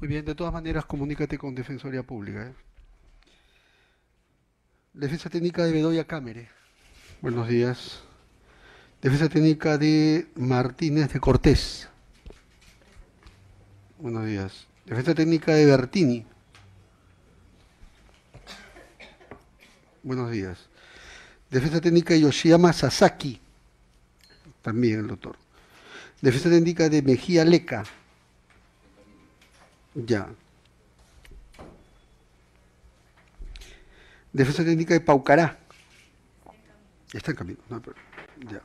Muy bien, de todas maneras comunícate con Defensoría Pública. ¿eh? Defensa Técnica de Bedoya Cámere. Buenos días. Defensa Técnica de Martínez de Cortés. Buenos días. Defensa Técnica de Bertini. Buenos días. Defensa Técnica de Yoshiyama Sasaki. También el doctor. Defensa Técnica de Mejía Leca. Ya. Defensa técnica de Paucará. Está en camino. ya.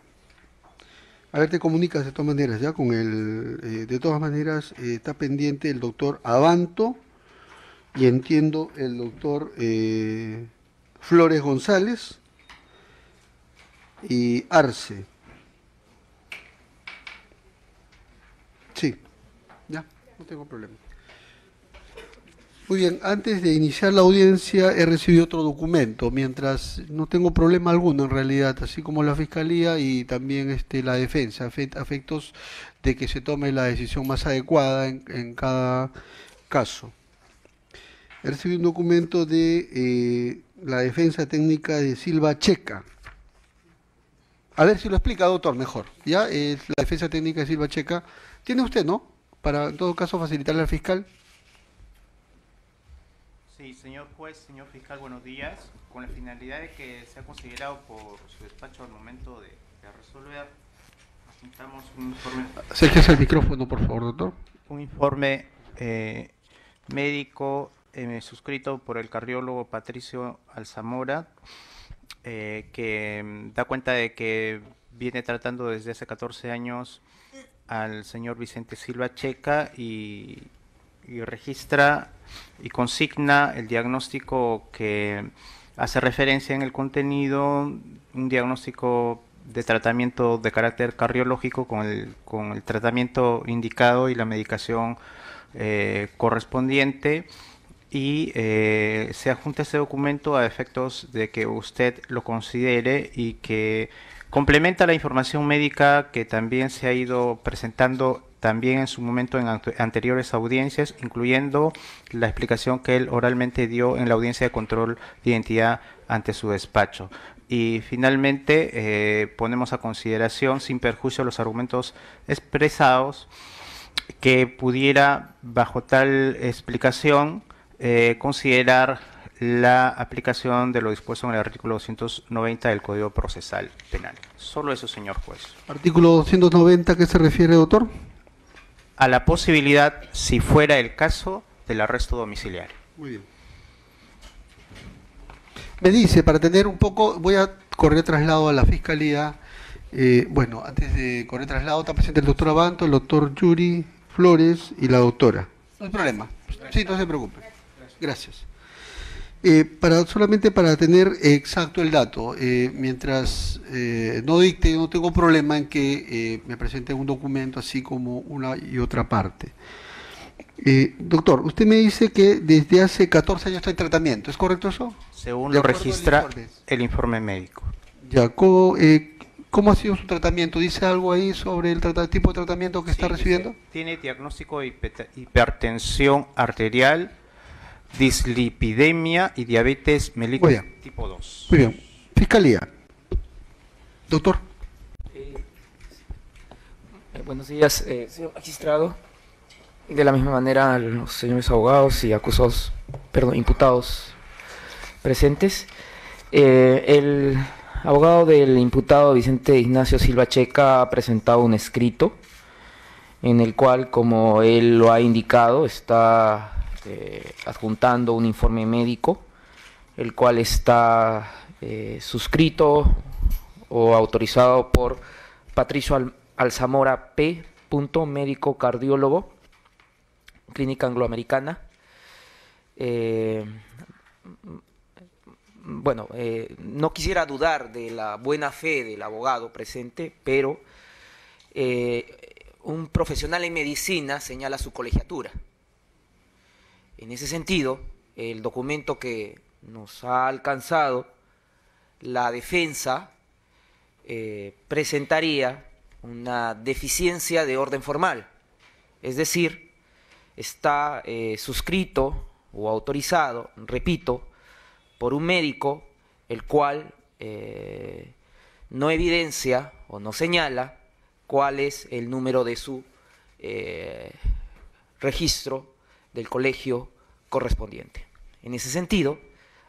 A ver, te comunicas de todas maneras, ya con el. Eh, de todas maneras, eh, está pendiente el doctor Avanto y entiendo el doctor eh, Flores González y Arce. Sí, ya, no tengo problema. Muy bien, antes de iniciar la audiencia he recibido otro documento, mientras no tengo problema alguno en realidad, así como la Fiscalía y también este, la defensa, afectos de que se tome la decisión más adecuada en, cada caso. He recibido un documento de eh, la defensa técnica de Silva Checa. A ver si lo explica, doctor, mejor. Ya, es eh, la defensa técnica de Silva Checa. Tiene usted, ¿no? Para, en todo caso, facilitarle al fiscal. Sí, señor juez, señor fiscal, buenos días. Con la finalidad de que sea considerado por su despacho al momento de, resolver, presentamos un informe. el micrófono, por favor, doctor. Un informe eh, médico eh, suscrito por el cardiólogo Patricio Alzamora, eh, que mm, da cuenta de que viene tratando desde hace 14 años al señor Vicente Silva Checa y y registra y consigna el diagnóstico que hace referencia en el contenido, un diagnóstico de tratamiento de carácter cardiológico con el, con el tratamiento indicado y la medicación eh, correspondiente y eh, se adjunta ese documento a efectos de que usted lo considere y que complementa la información médica que también se ha ido presentando también en su momento en anteriores audiencias, incluyendo la explicación que él oralmente dio en la audiencia de control de identidad ante su despacho. Y finalmente eh, ponemos a consideración, sin perjuicio, los argumentos expresados que pudiera, bajo tal explicación, eh, considerar la aplicación de lo dispuesto en el artículo 290 del Código Procesal Penal. Solo eso, señor juez. Artículo 290, ¿qué se refiere, doctor? a la posibilidad, si fuera el caso, del arresto domiciliario. Muy bien. Me dice, para tener un poco, voy a correr traslado a la Fiscalía. Eh, bueno, antes de correr traslado, está presente el doctor Abanto, el doctor Yuri Flores y la doctora. No hay problema. Sí, no se preocupe. Gracias. Eh, para, solamente para tener exacto el dato, eh, mientras eh, no dicte, no tengo problema en que me presente un documento así como una y otra parte. doctor, usted me dice que desde hace 14 años está en tratamiento, ¿es correcto eso? Según lo registra el informe médico. Ya, ¿cómo, ha sido su tratamiento? ¿Dice algo ahí sobre el tipo de tratamiento que está recibiendo? Tiene diagnóstico de hipertensión arterial dislipidemia y diabetes mellitus tipo 2. Muy bien. Fiscalía. Doctor. Eh, buenos días, eh, señor magistrado. De la misma manera, los señores abogados y acusados, perdón, imputados presentes. Eh, el abogado del imputado Vicente Ignacio Silva Checa ha presentado un escrito en el cual, como él lo ha indicado, está este, adjuntando un informe médico, el cual está eh, suscrito o autorizado por Patricio Alzamora P. médico cardiólogo, Clínica Angloamericana. Eh, bueno, eh, no quisiera dudar de la buena fe del abogado presente, pero un profesional en medicina señala su colegiatura. En ese sentido, el documento que nos ha alcanzado, la defensa eh, presentaría una deficiencia de orden formal, es decir, está eh, suscrito o autorizado, repito, por un médico el cual eh, no evidencia o no señala cuál es el número de su registro del colegio correspondiente. En ese sentido,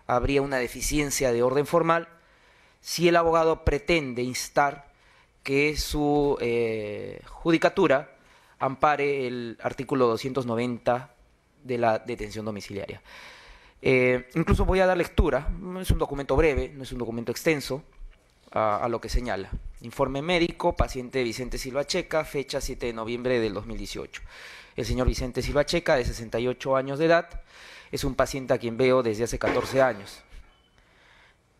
habría una deficiencia de orden formal si el abogado pretende instar que su eh, judicatura ampare el artículo 290 de la detención domiciliaria. Eh, incluso voy a dar lectura, no es un documento breve, no es un documento extenso, a, a, lo que señala. Informe médico, paciente Vicente Silva Checa, fecha 7 de noviembre del 2018 el señor Vicente Silva Checa, de 68 años de edad. Es un paciente a quien veo desde hace 14 años.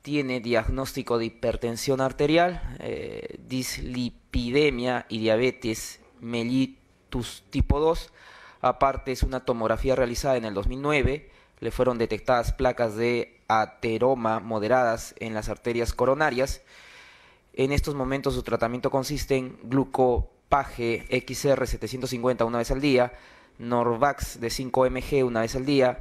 Tiene diagnóstico de hipertensión arterial, eh, dislipidemia y diabetes mellitus tipo 2. Aparte es una tomografía realizada en el 2009. Le fueron detectadas placas de ateroma moderadas en las arterias coronarias. En estos momentos su tratamiento consiste en gluco Paje XR 750 una vez al día, Norvax de 5 mg una vez al día,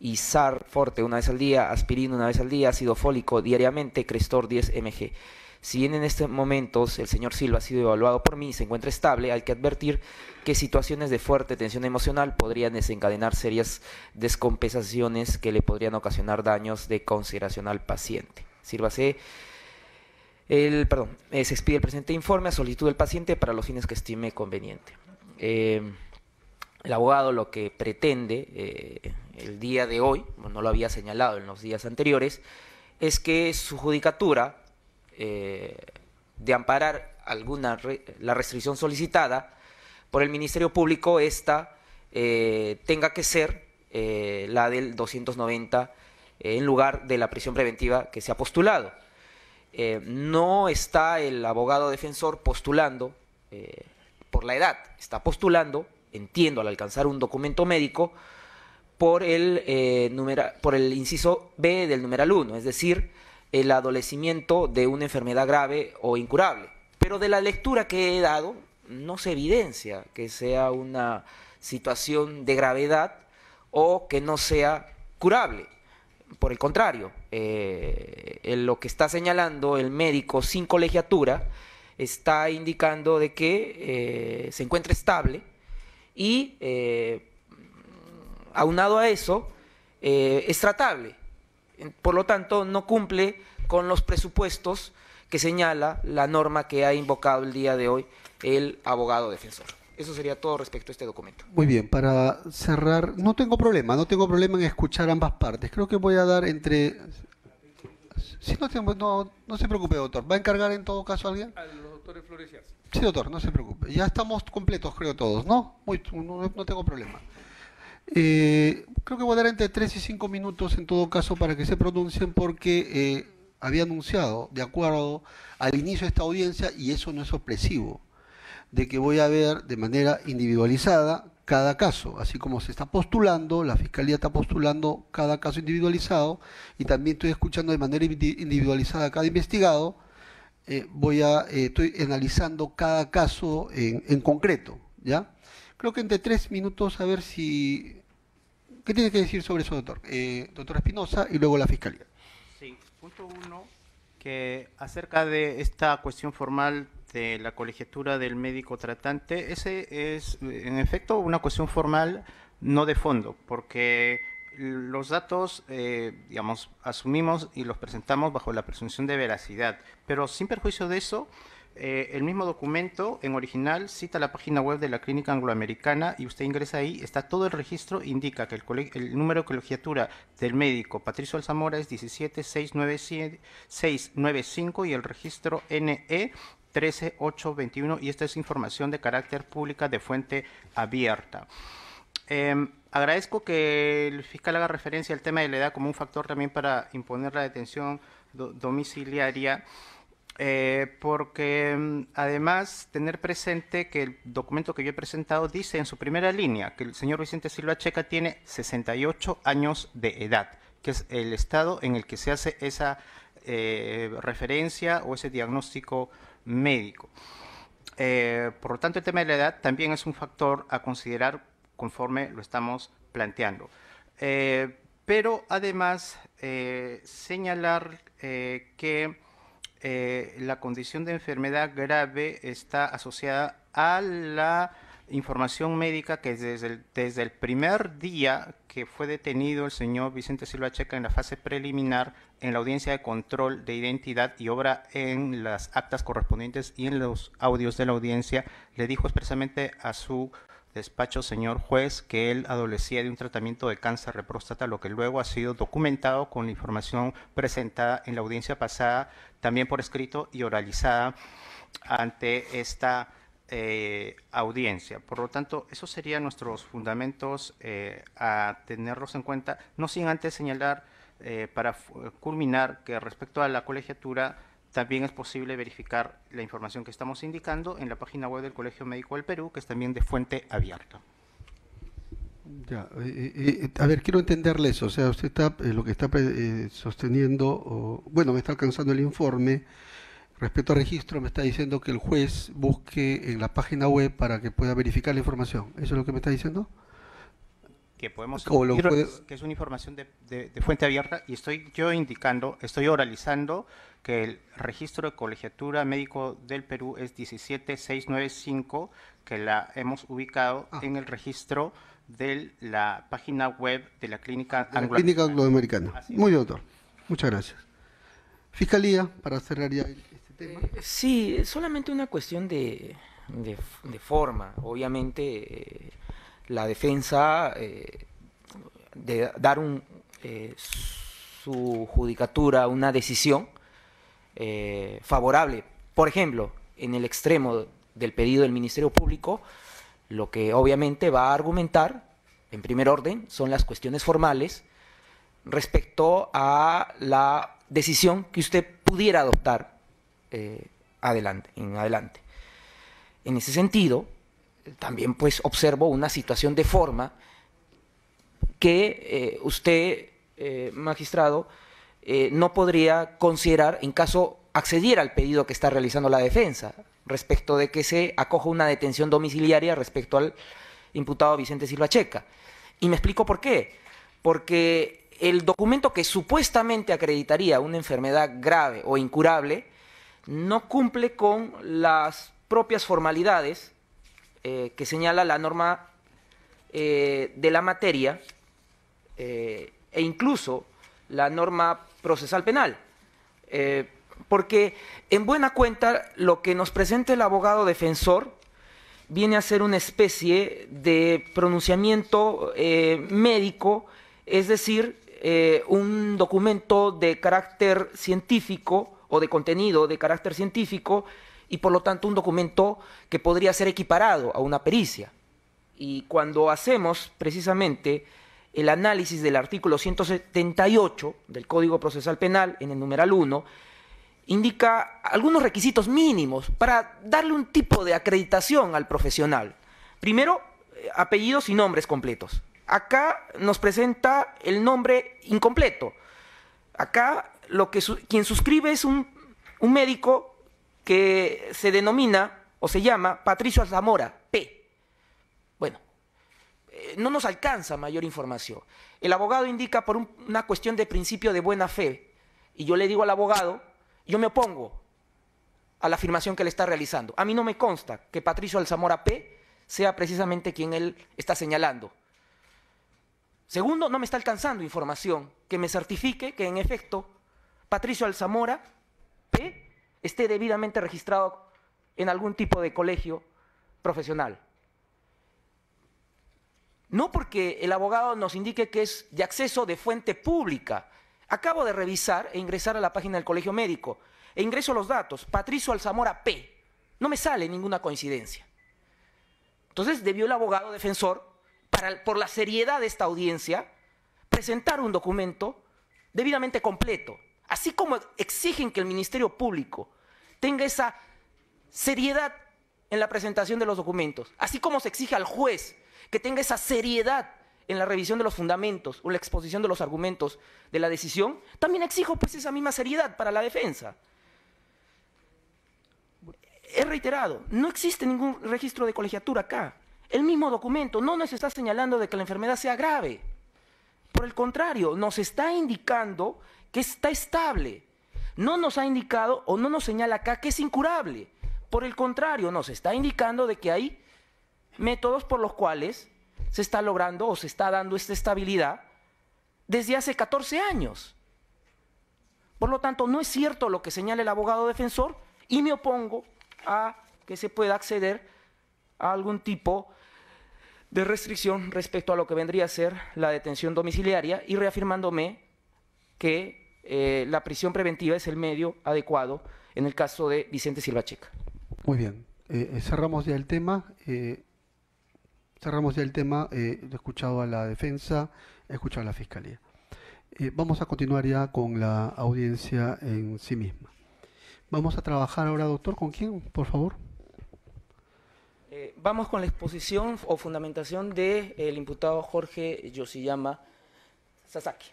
ISAR Forte una vez al día, aspirina una vez al día, ácido fólico diariamente, Crestor 10 mg. Si bien en estos momentos el señor Silva ha sido evaluado por mí y se encuentra estable, hay que advertir que situaciones de fuerte tensión emocional podrían desencadenar serias descompensaciones que le podrían ocasionar daños de consideración al paciente. Sírvase el, perdón, eh, se expide el presente informe a solicitud del paciente para los fines que estime conveniente. Eh, el abogado lo que pretende eh, el día de hoy, no lo había señalado en los días anteriores, es que su judicatura de amparar alguna la restricción solicitada por el Ministerio Público, esta tenga que ser la del 290 en lugar de la prisión preventiva que se ha postulado. Eh, no está el abogado defensor postulando eh, por la edad, está postulando, entiendo, al alcanzar un documento médico, por el, eh, por el inciso B del numeral 1, es decir, el adolecimiento de una enfermedad grave o incurable. Pero de la lectura que he dado, no se evidencia que sea una situación de gravedad o que no sea curable. Por el contrario, eh, en lo que está señalando el médico sin colegiatura está indicando de que eh, se encuentra estable y eh, aunado a eso es tratable. Por lo tanto, no cumple con los presupuestos que señala la norma que ha invocado el día de hoy el abogado defensor. Eso sería todo respecto a este documento. Muy bien, para cerrar, no tengo problema, no tengo problema en escuchar ambas partes. Creo que voy a dar entre... Sí, no, se preocupe, doctor. ¿Va a encargar en todo caso a alguien? A los doctores Flores Sí, doctor, no se preocupe. Ya estamos completos, creo todos, ¿no? Muy, no, tengo problema. Eh, creo que voy a dar entre 3 y 5 minutos en todo caso para que se pronuncien porque eh, había anunciado, de acuerdo al inicio de esta audiencia, y eso no es opresivo, de que voy a ver de manera individualizada cada caso, así como se está postulando, la Fiscalía está postulando cada caso individualizado y también estoy escuchando de manera individualizada cada investigado, eh, voy a, eh, estoy analizando cada caso en, concreto, ¿ya? Creo que entre tres minutos a ver si... ¿Qué tiene que decir sobre eso, doctor? Eh, doctor Espinosa y luego la Fiscalía. Sí, punto uno, que acerca de esta cuestión formal de la colegiatura del médico tratante, ese es en efecto una cuestión formal, no de fondo, porque los datos, eh, digamos, asumimos y los presentamos bajo la presunción de veracidad, pero sin perjuicio de eso, eh, el mismo documento en original cita la página web de la clínica angloamericana y usted ingresa ahí, está todo el registro, indica que el, número de colegiatura del médico Patricio Alzamora es 17695 y el registro NE 13821 y esta es información de carácter pública de fuente abierta. Em, agradezco que el fiscal haga referencia al tema de la edad como un factor también para imponer la detención domiciliaria. Eh, porque em, además tener presente que el documento que yo he presentado dice en su primera línea que el señor Vicente Silva Checa tiene 68 años de edad, que es el estado en el que se hace esa eh, referencia o ese diagnóstico médico. Eh, por lo tanto, el tema de la edad también es un factor a considerar conforme lo estamos planteando. Eh, pero además, eh, señalar que la condición de enfermedad grave está asociada a la información médica que desde el, desde el primer día que fue detenido el señor Vicente Silva Checa en la fase preliminar, en la audiencia de control de identidad y obra en las actas correspondientes y en los audios de la audiencia, le dijo expresamente a su despacho, señor juez, que él adolecía de un tratamiento de cáncer de próstata, lo que luego ha sido documentado con la información presentada en la audiencia pasada, también por escrito y oralizada ante esta eh, audiencia. Por lo tanto, esos serían nuestros fundamentos eh, a tenerlos en cuenta, no sin antes señalar, eh, para culminar, que respecto a la colegiatura, también es posible verificar la información que estamos indicando en la página web del Colegio Médico del Perú, que es también de fuente abierta. Ya, eh, a ver, quiero entenderles, o sea, usted está, lo que está sosteniendo, bueno, me está alcanzando el informe, Respecto al registro, me está diciendo que el juez busque en la página web para que pueda verificar la información. ¿Eso es lo que me está diciendo? Que podemos que es una información de, fuente abierta y estoy yo indicando, estoy oralizando que el registro de colegiatura médico del Perú es 17695, que la hemos ubicado ah. en el registro de la página web de la Clínica la Angloamericana. Clínica Muy bien, doctor. Muchas gracias. Fiscalía, para cerrar ya. Eh, sí, solamente una cuestión de, de, forma. Obviamente, eh, la defensa eh, de dar un, su judicatura una decisión favorable. Por ejemplo, en el extremo del pedido del Ministerio Público, lo que obviamente va a argumentar, en primer orden, son las cuestiones formales respecto a la decisión que usted pudiera adoptar eh, adelante, en adelante. En ese sentido, también pues observo una situación de forma que eh, usted, eh, magistrado, no podría considerar en caso accediera al pedido que está realizando la defensa respecto de que se acoja una detención domiciliaria respecto al imputado Vicente Silva Checa. Y me explico por qué. Porque el documento que supuestamente acreditaría una enfermedad grave o incurable no cumple con las propias formalidades eh, que señala la norma eh, de la materia eh, e incluso la norma procesal penal. porque en buena cuenta lo que nos presenta el abogado defensor viene a ser una especie de pronunciamiento médico, es decir, un documento de carácter científico o de contenido de carácter científico y por lo tanto un documento que podría ser equiparado a una pericia. Y cuando hacemos precisamente el análisis del artículo 178 del Código Procesal Penal en el numeral 1, indica algunos requisitos mínimos para darle un tipo de acreditación al profesional. Primero, eh, apellidos y nombres completos. Acá nos presenta el nombre incompleto. Acá lo que quien suscribe es un, un médico que se denomina o se llama Patricio Alzamora P. Bueno, eh, no nos alcanza mayor información. El abogado indica por una cuestión de principio de buena fe, y yo le digo al abogado, yo me opongo a la afirmación que le está realizando. A mí no me consta que Patricio Alzamora P sea precisamente quien él está señalando. Segundo, no me está alcanzando información que me certifique que en efecto Patricio Alzamora P ¿eh? esté debidamente registrado en algún tipo de colegio profesional. No porque el abogado nos indique que es de acceso de fuente pública. Acabo de revisar e ingresar a la página del colegio médico e ingreso los datos. Patricio Alzamora P. No me sale ninguna coincidencia. Entonces debió el abogado defensor, para, por la seriedad de esta audiencia, presentar un documento debidamente completo, así como exigen que el Ministerio Público tenga esa seriedad en la presentación de los documentos, así como se exige al juez que tenga esa seriedad en la revisión de los fundamentos o la exposición de los argumentos de la decisión, también exijo pues esa misma seriedad para la defensa. He reiterado, no existe ningún registro de colegiatura acá. El mismo documento no nos está señalando de que la enfermedad sea grave. Por el contrario, nos está indicando que está estable. No nos ha indicado o no nos señala acá que es incurable. Por el contrario, nos está indicando de que hay métodos por los cuales se está logrando o se está dando esta estabilidad desde hace 14 años. Por lo tanto, no es cierto lo que señala el abogado defensor y me opongo a que se pueda acceder a algún tipo de restricción respecto a lo que vendría a ser la detención domiciliaria y reafirmándome que eh, la prisión preventiva es el medio adecuado en el caso de Vicente Silva Checa. Muy bien, eh, eh, cerramos ya el tema. cerramos ya el tema. he escuchado a la defensa, he escuchado a la fiscalía. vamos a continuar ya con la audiencia en sí misma. Vamos a trabajar ahora, doctor, ¿con quién, por favor? vamos con la exposición o fundamentación del imputado Jorge Yoshiyama Sasaki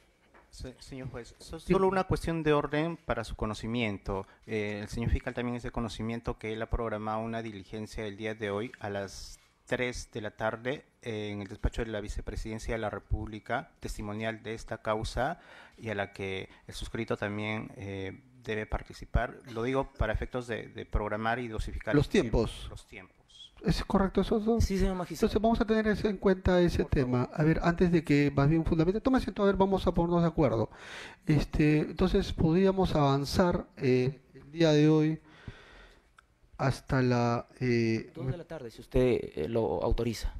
señor juez, solo una cuestión de orden para su conocimiento. Eh, el señor fiscal también es de conocimiento que él ha programado una diligencia el día de hoy a las 3 de la tarde en el despacho de la vicepresidencia de la República, testimonial de esta causa y a la que el suscrito también eh, debe participar. Lo digo para efectos de, programar y dosificar Los tiempos. ¿Es correcto eso? Sí, señor magistrado. Entonces vamos a tener en cuenta ese tema. A ver, antes de que más bien fundamente, toma asiento, a ver, vamos a ponernos de acuerdo. Este, entonces podríamos avanzar eh, el día de hoy hasta la... Eh, dos de la tarde, si usted eh, lo autoriza.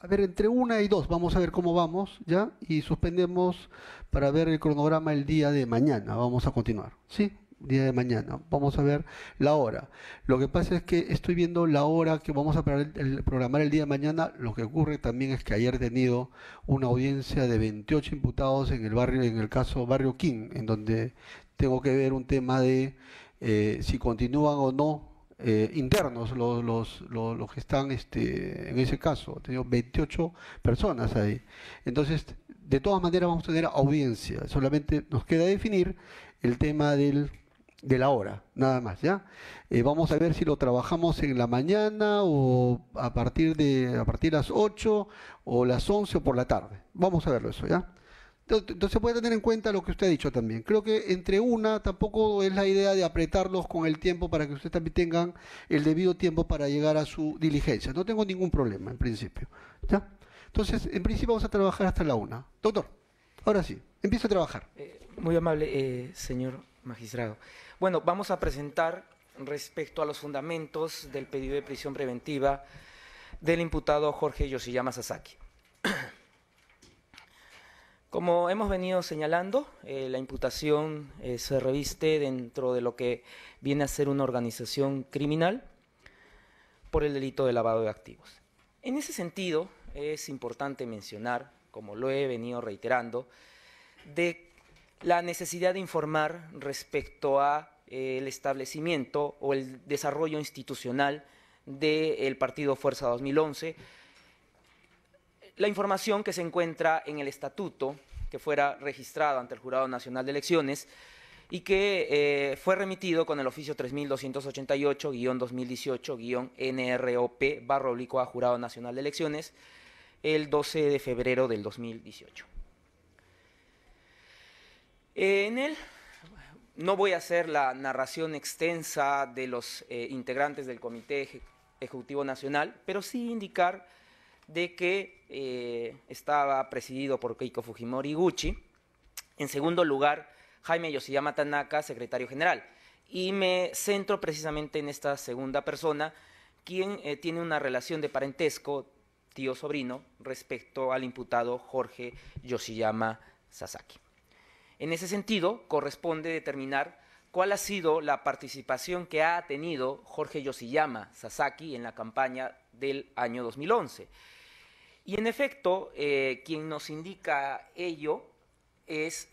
A ver, entre una y dos, vamos a ver cómo vamos, ¿ya? Y suspendemos para ver el cronograma el día de mañana. Vamos a continuar, ¿sí? día de mañana. Vamos a ver la hora. Lo que pasa es que estoy viendo la hora que vamos a programar el día de mañana. Lo que ocurre también es que ayer he tenido una audiencia de 28 imputados en el barrio, en el caso Barrio King, en donde tengo que ver un tema de eh, si continúan o no eh, internos los, los, los, que están este, en ese caso. He 28 personas ahí. Entonces, de todas maneras vamos a tener audiencia. Solamente nos queda definir el tema del de la hora, nada más, ¿ya? Eh, vamos a ver si lo trabajamos en la mañana o a partir de a partir de las 8 o las 11 o por la tarde. Vamos a verlo eso, ¿ya? Entonces puede tener en cuenta lo que usted ha dicho también. Creo que entre una tampoco es la idea de apretarlos con el tiempo para que ustedes también tengan el debido tiempo para llegar a su diligencia. No tengo ningún problema en principio. ¿ya? Entonces, en principio vamos a trabajar hasta la una. Doctor, ahora sí, empieza a trabajar. Eh, muy amable, eh, señor magistrado. Bueno, vamos a presentar respecto a los fundamentos del pedido de prisión preventiva del imputado Jorge Yoshiyama Sasaki. Como hemos venido señalando, eh, la imputación eh, se reviste dentro de lo que viene a ser una organización criminal por el delito de lavado de activos. En ese sentido, es importante mencionar, como lo he venido reiterando, de la necesidad de informar respecto a eh, el establecimiento o el desarrollo institucional del partido Fuerza 2011, la información que se encuentra en el estatuto que fuera registrado ante el Jurado Nacional de Elecciones y que eh, fue remitido con el oficio 3288-2018-NROP Barro a Jurado Nacional de Elecciones el 12 de febrero del 2018 en él no voy a hacer la narración extensa de los eh, integrantes del Comité Ejecutivo Nacional, pero sí indicar de que eh, estaba presidido por Keiko Fujimori Gucci. En segundo lugar, Jaime Yoshiyama Tanaka, secretario general. Y me centro precisamente en esta segunda persona, quien eh, tiene una relación de parentesco, tío-sobrino, respecto al imputado Jorge Yoshiyama Sasaki. En ese sentido, corresponde determinar cuál ha sido la participación que ha tenido Jorge Yoshiyama Sasaki en la campaña del año 2011. Y en efecto, eh, quien nos indica ello es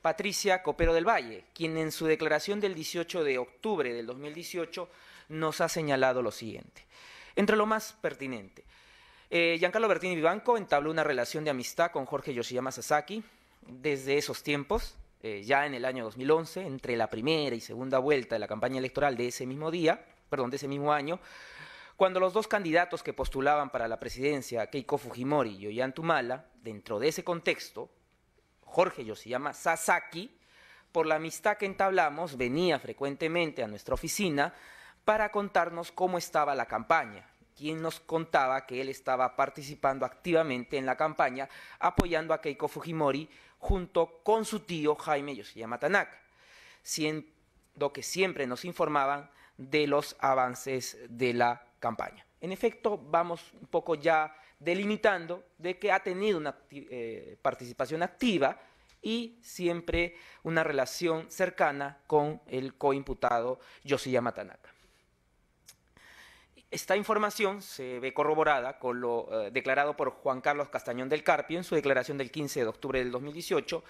Patricia Copero del Valle, quien en su declaración del 18 de octubre del 2018 nos ha señalado lo siguiente. Entre lo más pertinente, eh, Giancarlo Bertini Vivanco entabló una relación de amistad con Jorge Yoshiyama Sasaki desde esos tiempos, eh, ya en el año 2011, entre la primera y segunda vuelta de la campaña electoral de ese mismo día, perdón, de ese mismo año, cuando los dos candidatos que postulaban para la presidencia, Keiko Fujimori y Tumala, dentro de ese contexto, Jorge Yoshiyama Sasaki, por la amistad que entablamos, venía frecuentemente a nuestra oficina para contarnos cómo estaba la campaña, quien nos contaba que él estaba participando activamente en la campaña apoyando a Keiko Fujimori junto con su tío Jaime Yoshiyama Tanaka, siendo que siempre nos informaban de los avances de la campaña. En efecto, vamos un poco ya delimitando de que ha tenido una eh, participación activa y siempre una relación cercana con el coimputado Yoshiyama Tanaka. Esta información se ve corroborada con lo eh, declarado por Juan Carlos Castañón del Carpio en su declaración del 15 de octubre del 2018,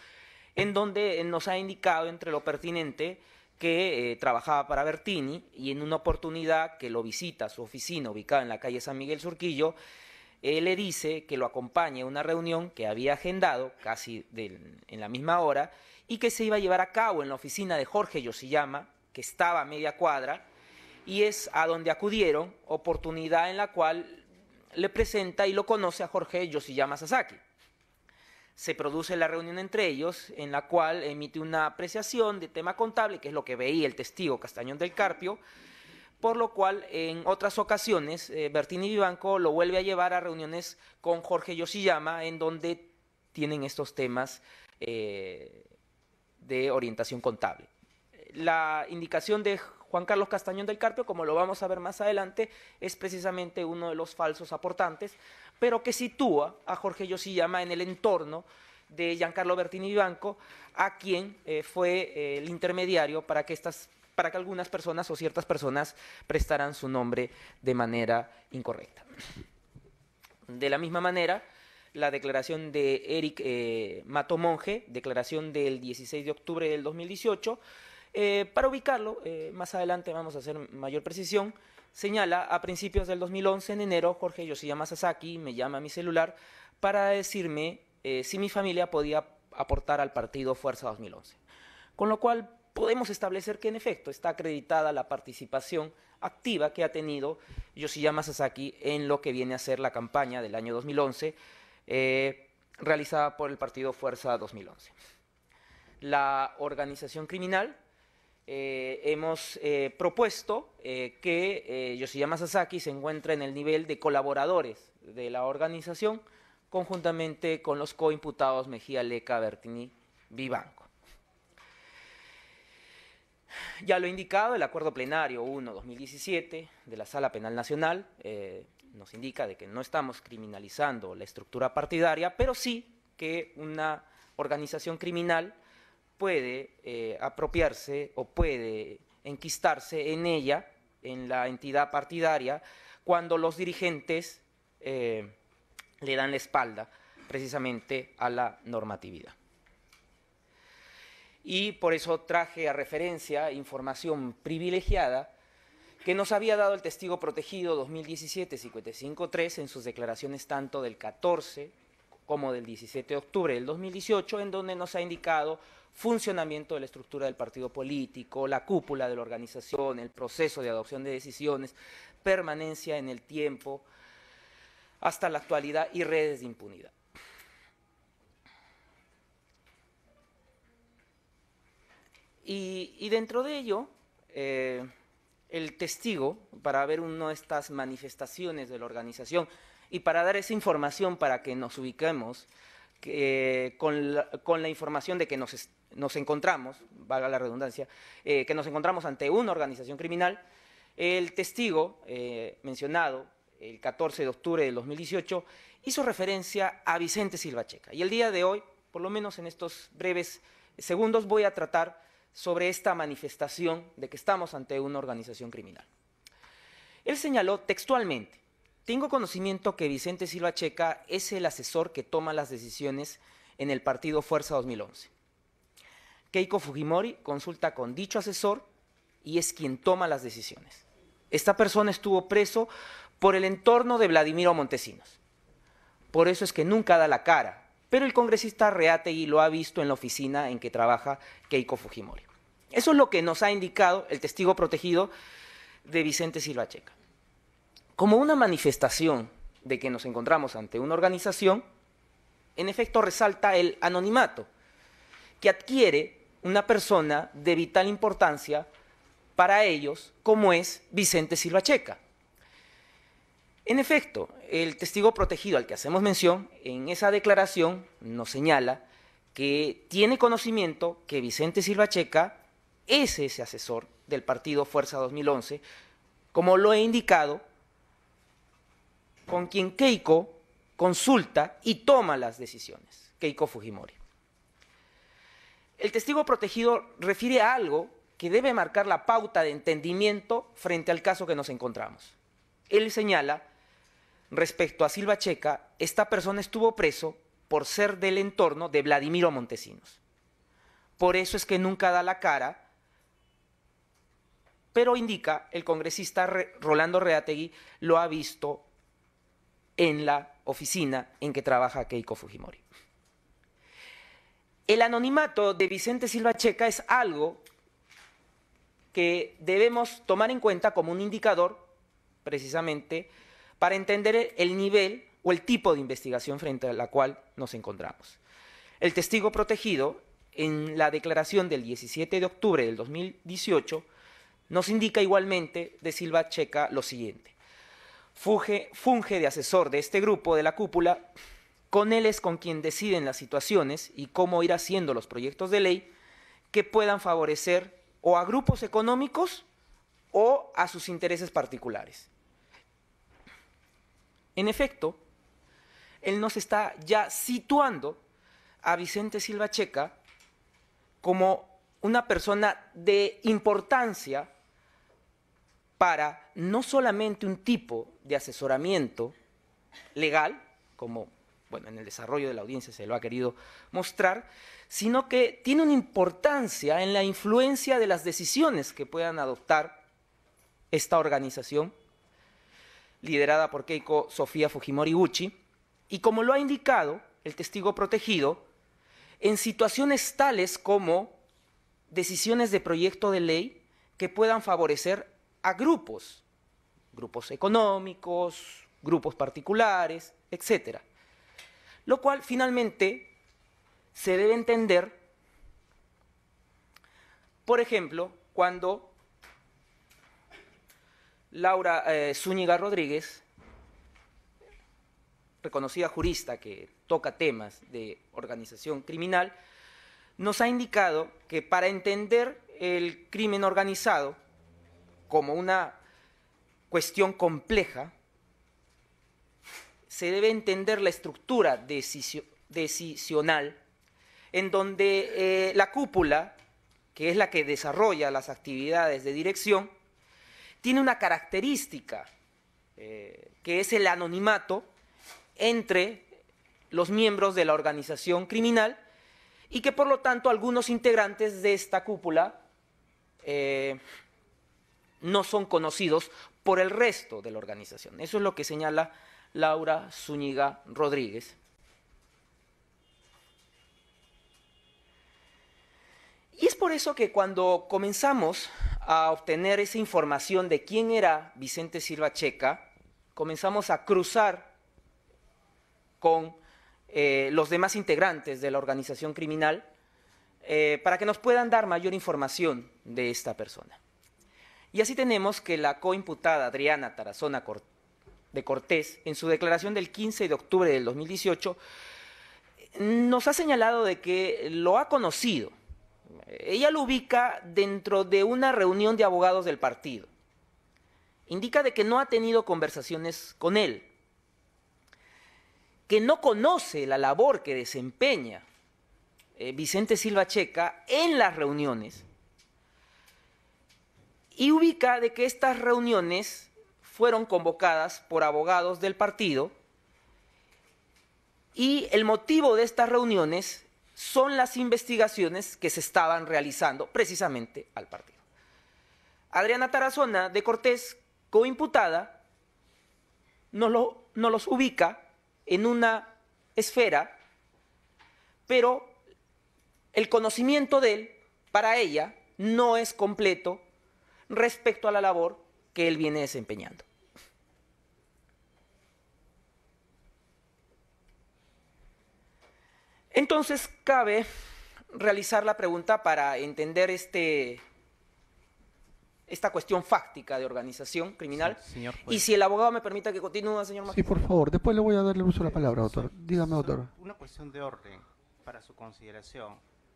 en donde eh, nos ha indicado entre lo pertinente que eh, trabajaba para Bertini y en una oportunidad que lo visita a su oficina ubicada en la calle San Miguel Surquillo, le dice que lo acompañe a una reunión que había agendado casi en la misma hora y que se iba a llevar a cabo en la oficina de Jorge Yosiyama, que estaba a media cuadra, y es a donde acudieron, oportunidad en la cual le presenta y lo conoce a Jorge Yoshiyama Sasaki. Se produce la reunión entre ellos, en la cual emite una apreciación de tema contable, que es lo que veía el testigo Castañón del Carpio, por lo cual en otras ocasiones eh, Bertini Vivanco lo vuelve a llevar a reuniones con Jorge Yoshiyama, en donde tienen estos temas eh, de orientación contable. La indicación de Juan Carlos Castañón del Carpio, como lo vamos a ver más adelante, es precisamente uno de los falsos aportantes, pero que sitúa a Jorge Yosiyama en el entorno de Giancarlo Bertini Banco, a quien eh, fue eh, el intermediario para que estas para que algunas personas o ciertas personas prestaran su nombre de manera incorrecta. De la misma manera, la declaración de Eric eh, declaración del 16 de octubre del 2018, eh, para ubicarlo, eh, más adelante vamos a hacer mayor precisión, señala a principios del 2011, en enero, Jorge Yoshiyama Sasaki me llama a mi celular para decirme eh, si mi familia podía aportar al partido Fuerza 2011. Con lo cual podemos establecer que en efecto está acreditada la participación activa que ha tenido Yoshiyama Sasaki en lo que viene a ser la campaña del año 2011 realizada por el partido Fuerza 2011. La organización criminal eh, hemos eh, propuesto eh, que Yoshiyama Sasaki se encuentre en el nivel de colaboradores de la organización, conjuntamente con los coimputados Mejía Leca, Bertini, Vivanco. Ya lo he indicado, el acuerdo plenario 1-2017 de la Sala Penal Nacional nos indica de que no estamos criminalizando la estructura partidaria, pero sí que una organización criminal puede eh, apropiarse o puede enquistarse en ella, en la entidad partidaria, cuando los dirigentes eh, le dan la espalda precisamente a la normatividad. Y por eso traje a referencia información privilegiada que nos había dado el testigo protegido 2017-55-3 en sus declaraciones tanto del 14 como del 17 de octubre del 2018, en donde nos ha indicado funcionamiento de la estructura del partido político, la cúpula de la organización, el proceso de adopción de decisiones, permanencia en el tiempo hasta la actualidad y redes de impunidad. Y, dentro de ello, eh, el testigo, para ver una estas manifestaciones de la organización y para dar esa información para que nos ubiquemos, con, la, con, la, información de que nos, nos encontramos, valga la redundancia, eh, que nos encontramos ante una organización criminal, el testigo eh, mencionado el 14 de octubre de 2018 hizo referencia a Vicente Silvacheca. Y el día de hoy, por lo menos en estos breves segundos, voy a tratar sobre esta manifestación de que estamos ante una organización criminal. Él señaló textualmente, tengo conocimiento que Vicente Silva Checa es el asesor que toma las decisiones en el partido Fuerza 2011. Keiko Fujimori consulta con dicho asesor y es quien toma las decisiones. Esta persona estuvo preso por el entorno de Vladimiro Montesinos. Por eso es que nunca da la cara, pero el congresista y lo ha visto en la oficina en que trabaja Keiko Fujimori. Eso es lo que nos ha indicado el testigo protegido de Vicente Silva Checa. Como una manifestación de que nos encontramos ante una organización, en efecto resalta el anonimato que adquiere una persona de vital importancia para ellos, como es Vicente Silva Checa. En efecto, el testigo protegido al que hacemos mención en esa declaración nos señala que tiene conocimiento que Vicente Silva Checa es ese asesor del partido Fuerza 2011, como lo he indicado, con quien Keiko consulta y toma las decisiones, Keiko Fujimori. El testigo protegido refiere a algo que debe marcar la pauta de entendimiento frente al caso que nos encontramos. Él señala, respecto a Silva Checa, esta persona estuvo preso por ser del entorno de Vladimiro Montesinos. Por eso es que nunca da la cara, pero indica el congresista Rolando Reategui lo ha visto en la oficina en que trabaja Keiko Fujimori. El anonimato de Vicente Silva Checa es algo que debemos tomar en cuenta como un indicador, precisamente, para entender el nivel o el tipo de investigación frente a la cual nos encontramos. El testigo protegido, en la declaración del 17 de octubre del 2018, nos indica igualmente de Silva Checa lo siguiente. Funge, funge de asesor de este grupo de la cúpula con él es con quien deciden las situaciones y cómo ir haciendo los proyectos de ley que puedan favorecer o a grupos económicos o a sus intereses particulares. En efecto, él nos está ya situando a Vicente Silva Checa como una persona de importancia para no solamente un tipo de asesoramiento legal, como bueno, en el desarrollo de la audiencia se lo ha querido mostrar, sino que tiene una importancia en la influencia de las decisiones que puedan adoptar esta organización, liderada por Keiko Sofía Fujimori Uchi, y como lo ha indicado el testigo protegido, en situaciones tales como decisiones de proyecto de ley que puedan favorecer a grupos, grupos económicos, grupos particulares, etcétera. Lo cual finalmente se debe entender, por ejemplo, cuando Laura eh, Zúñiga Rodríguez, reconocida jurista que toca temas de organización criminal, nos ha indicado que para entender el crimen organizado como una cuestión compleja, se debe entender la estructura decisional en donde eh, la cúpula, que es la que desarrolla las actividades de dirección, tiene una característica eh, que es el anonimato entre los miembros de la organización criminal y que por lo tanto algunos integrantes de esta cúpula eh, no son conocidos por el resto de la organización. Eso es lo que señala Laura Zúñiga Rodríguez. Y es por eso que cuando comenzamos a obtener esa información de quién era Vicente Silva Checa, comenzamos a cruzar con eh, los demás integrantes de la organización criminal eh, para que nos puedan dar mayor información de esta persona. Y así tenemos que la coimputada Adriana Tarazona Cortés, de Cortés, en su declaración del 15 de octubre del 2018, nos ha señalado de que lo ha conocido. Ella lo ubica dentro de una reunión de abogados del partido. Indica de que no ha tenido conversaciones con él, que no conoce la labor que desempeña eh, Vicente Silva Checa en las reuniones y ubica de que estas reuniones fueron convocadas por abogados del partido y el motivo de estas reuniones son las investigaciones que se estaban realizando precisamente al partido. Adriana Tarazona de Cortés, coimputada, nos, los ubica en una esfera, pero el conocimiento de él, para ella, no es completo respecto a la labor que él viene desempeñando. Entonces cabe realizar la pregunta para entender este, esta cuestión fáctica de organización criminal. y si el abogado me permita que continúe, señor Sí, por favor. Después le voy a darle uso de la eh, palabra, doctor. Dígame, doctor. Una cuestión de orden para su consideración.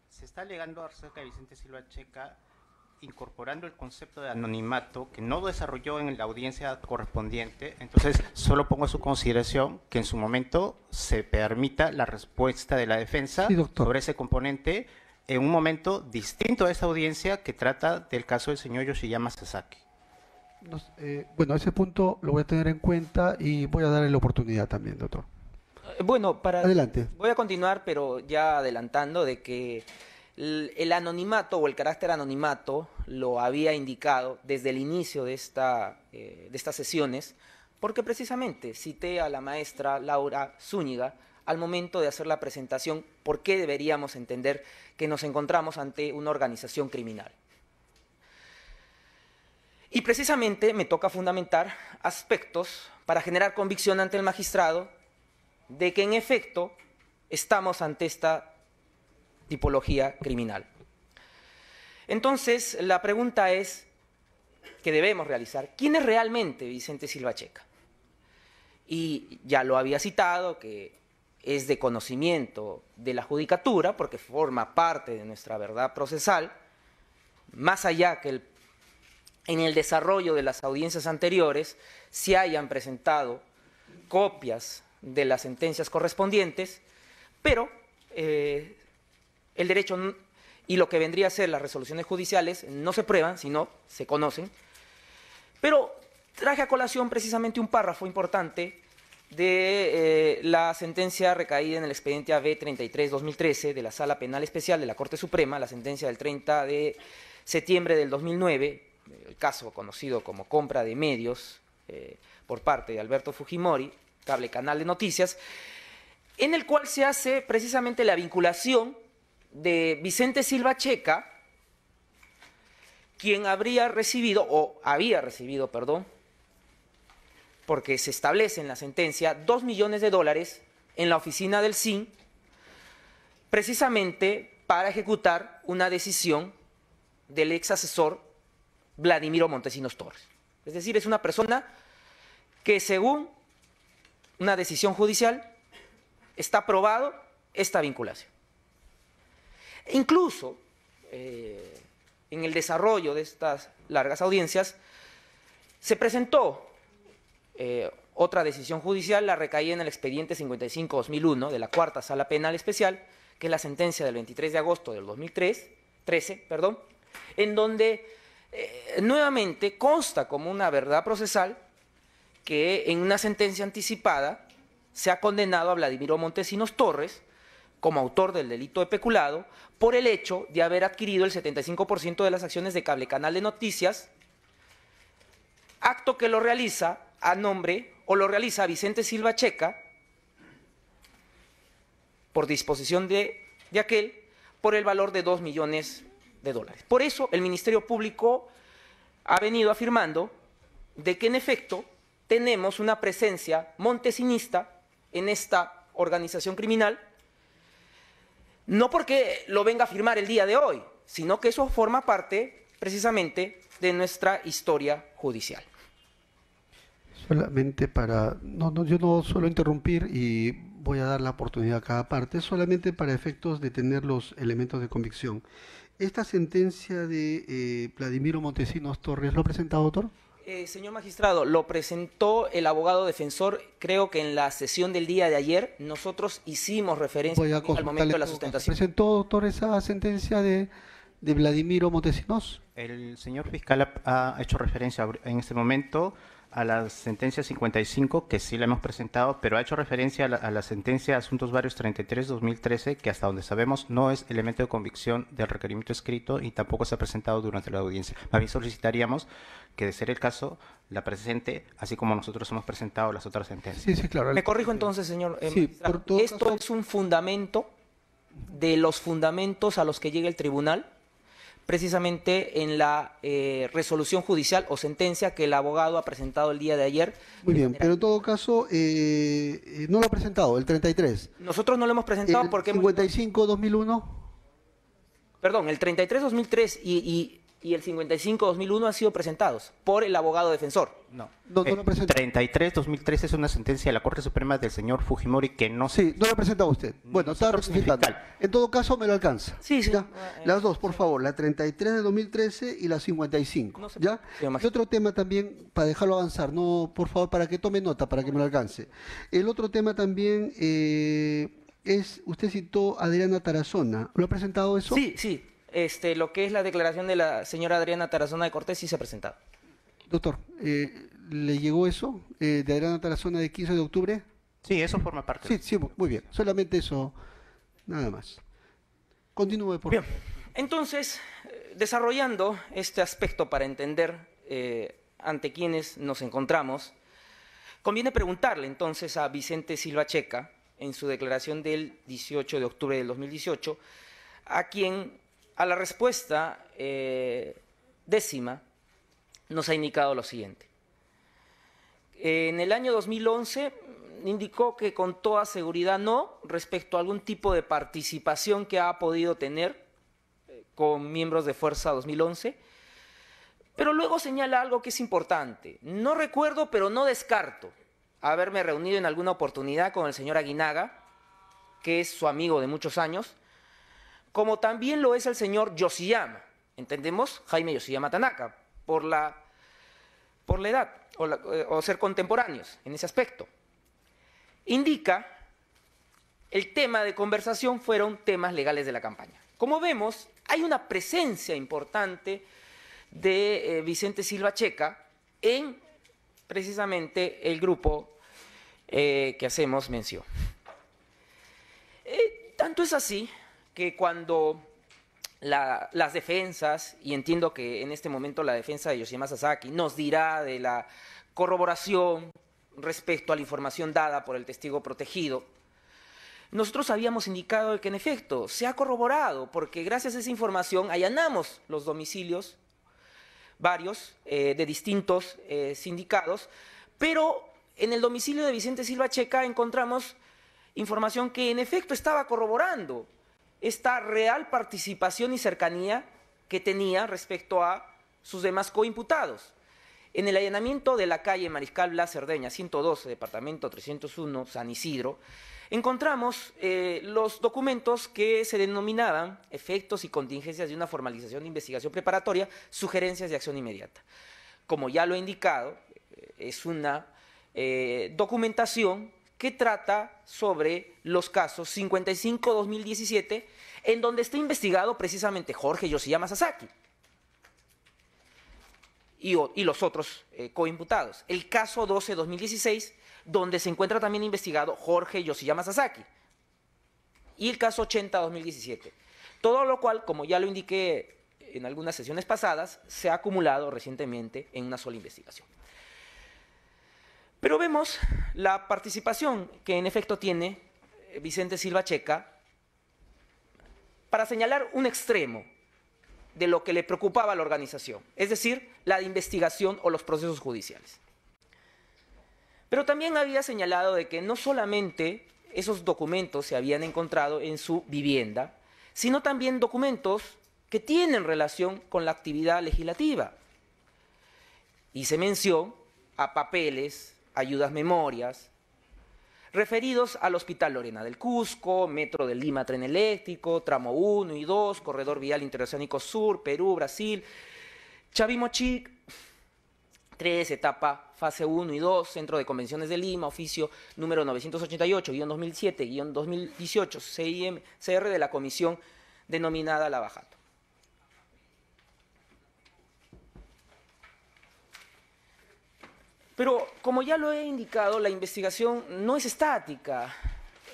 Se está alegando acerca de Vicente Silva Checa incorporando el concepto de anonimato que no desarrolló en la audiencia correspondiente, entonces solo pongo a su consideración que en su momento se permita la respuesta de la defensa sobre ese componente en un momento distinto a esta audiencia que trata del caso del señor Yoshiyama Sasaki. Eh, bueno, ese punto lo voy a tener en cuenta y voy a darle la oportunidad también, doctor. Eh, bueno, para... Adelante. Voy a continuar, pero ya adelantando de que el anonimato o el carácter anonimato lo había indicado desde el inicio de, esta, eh, de estas sesiones, porque precisamente cité a la maestra Laura Zúñiga al momento de hacer la presentación por qué deberíamos entender que nos encontramos ante una organización criminal. Y precisamente me toca fundamentar aspectos para generar convicción ante el magistrado de que en efecto estamos ante esta tipología criminal. Entonces, la pregunta es que debemos realizar, ¿quién es realmente Vicente Silva Checa? Y ya lo había citado, que es de conocimiento de la judicatura, porque forma parte de nuestra verdad procesal, más allá que en el desarrollo de las audiencias anteriores se hayan presentado copias de las sentencias correspondientes, pero eh, el derecho y lo que vendría a ser las resoluciones judiciales no se prueban, sino se conocen. Pero traje a colación precisamente un párrafo importante de eh, la sentencia recaída en el expediente AB33-2013 de la Sala Penal Especial de la Corte Suprema, la sentencia del 30 de septiembre del 2009, el caso conocido como compra de medios eh, por parte de Alberto Fujimori, cable canal de noticias, en el cual se hace precisamente la vinculación de Vicente Silva Checa, quien habría recibido, o había recibido, perdón, porque se establece en la sentencia, dos millones de dólares en la oficina del SIN, precisamente para ejecutar una decisión del ex asesor Vladimiro Montesinos Torres. Es decir, es una persona que según una decisión judicial está aprobado esta vinculación. Incluso eh, en el desarrollo de estas largas audiencias se presentó eh, otra decisión judicial, la recaída en el expediente 55-2001 de la Cuarta Sala Penal Especial, que es la sentencia del 23 de agosto del 2003, perdón, en donde eh, nuevamente consta como una verdad procesal que en una sentencia anticipada se ha condenado a Vladimiro Montesinos Torres como autor del delito de peculado por el hecho de haber adquirido el 75% de las acciones de Cable Canal de Noticias, acto que lo realiza a nombre o lo realiza Vicente Silva Checa por disposición de, aquel por el valor de 2 millones de dólares. Por eso el Ministerio Público ha venido afirmando de que en efecto tenemos una presencia montesinista en esta organización criminal no porque lo venga a firmar el día de hoy, sino que eso forma parte precisamente de nuestra historia judicial. Solamente para, no, no, yo no suelo interrumpir y voy a dar la oportunidad a cada parte, solamente para efectos de tener los elementos de convicción. ¿Esta sentencia de eh, Vladimiro Montesinos Torres lo ha presentado, doctor? Eh, señor magistrado, lo presentó el abogado defensor, creo que en la sesión del día de ayer nosotros hicimos referencia al momento de la sustentación. ¿Presentó, doctor, esa sentencia de, de Vladimiro Montesinos? El señor fiscal ha, ha hecho referencia en este momento a la sentencia 55, que sí la hemos presentado, pero ha hecho referencia a la, sentencia Asuntos Varios 33-2013, que hasta donde sabemos no es elemento de convicción del requerimiento escrito y tampoco se ha presentado durante la audiencia. Más bien solicitaríamos que, de ser el caso, la presente, así como nosotros hemos presentado las otras sentencias. Sí, sí, claro. Me corrijo entonces, señor. Eh, esto es un fundamento de los fundamentos a los que llega el tribunal precisamente en la eh, resolución judicial o sentencia que el abogado ha presentado el día de ayer. Muy bien, pero en todo caso, eh, eh, no lo ha presentado, el 33. Nosotros no lo hemos presentado porque... el 55-2001. Perdón, el 33-2003 y y el 55-2001 han sido presentados por el abogado defensor. No, no, eh, lo presentó. 33-2013 es una sentencia de la Corte Suprema del señor Fujimori que no... Sí, no lo presentado usted. Bueno, está rectificando. En todo caso, me lo alcanza. Sí, sí. Ah, eh. Las dos, por favor, la 33 de 2013 y la 55. ¿Ya? Y otro tema también, para dejarlo avanzar, no, por favor, para que tome nota, para que me lo alcance. El otro tema también... Eh, es, usted citó a Adriana Tarazona. ¿Lo ha presentado eso? Sí, sí. Este, lo que es la declaración de la señora Adriana Tarazona de Cortés y se ha presentado. Doctor, eh, ¿le llegó eso eh, de Adriana Tarazona de 15 de octubre? Sí, eso forma parte. Sí, sí, muy bien. Solamente eso, nada más. Continúe, por Entonces, desarrollando este aspecto para entender eh, ante quienes nos encontramos, conviene preguntarle entonces a Vicente Silva Checa, en su declaración del 18 de octubre del 2018, a quien a la respuesta eh, décima nos ha indicado lo siguiente. En el año 2011 indicó que con toda seguridad no respecto a algún tipo de participación que ha podido tener eh, con miembros de Fuerza 2011, pero luego señala algo que es importante. No recuerdo, pero no descarto haberme reunido en alguna oportunidad con el señor Aguinaga, que es su amigo de muchos años, como también lo es el señor Yoshiyama, entendemos Jaime Yoshiyama Tanaka, por la, por la edad eh, o, ser contemporáneos en ese aspecto. Indica, el tema de conversación fueron temas legales de la campaña. Como vemos, hay una presencia importante de eh, Vicente Silva Checa en precisamente el grupo eh, que hacemos mención. tanto es así que cuando las defensas, y entiendo que en este momento la defensa de Yoshima Sasaki nos dirá de la corroboración respecto a la información dada por el testigo protegido, nosotros habíamos indicado que en efecto se ha corroborado, porque gracias a esa información allanamos los domicilios, varios, eh, de distintos eh, sindicados, pero en el domicilio de Vicente Silva Checa encontramos información que en efecto estaba corroborando esta real participación y cercanía que tenía respecto a sus demás coimputados. En el allanamiento de la calle Mariscal Blas Cerdeña, 112, departamento 301, San Isidro, encontramos eh, los documentos que se denominaban efectos y contingencias de una formalización de investigación preparatoria, sugerencias de acción inmediata. Como ya lo he indicado, eh, es una eh, documentación que trata sobre los casos 55-2017, en donde está investigado precisamente Jorge Yoshiyama Sasaki y, los otros eh, coimputados. El caso 12-2016, donde se encuentra también investigado Jorge Yoshiyama Sasaki. Y el caso 80-2017. Todo lo cual, como ya lo indiqué en algunas sesiones pasadas, se ha acumulado recientemente en una sola investigación. Pero vemos la participación que en efecto tiene eh, Vicente Silva Checa para señalar un extremo de lo que le preocupaba a la organización, es decir, la de investigación o los procesos judiciales. Pero también había señalado de que no solamente esos documentos se habían encontrado en su vivienda, sino también documentos que tienen relación con la actividad legislativa. y se mencionó a papeles, ayudas memorias, referidos al Hospital Lorena del Cusco, Metro de Lima Tren Eléctrico, Tramo 1 y 2, Corredor Vial Interoceánico Sur, Perú, Brasil, Chavimochic, 3, etapa fase 1 y 2, Centro de Convenciones de Lima, oficio número 988-2007-2018, CIM, CR de la comisión denominada La Bajato. Pero como ya lo he indicado, la investigación no es estática,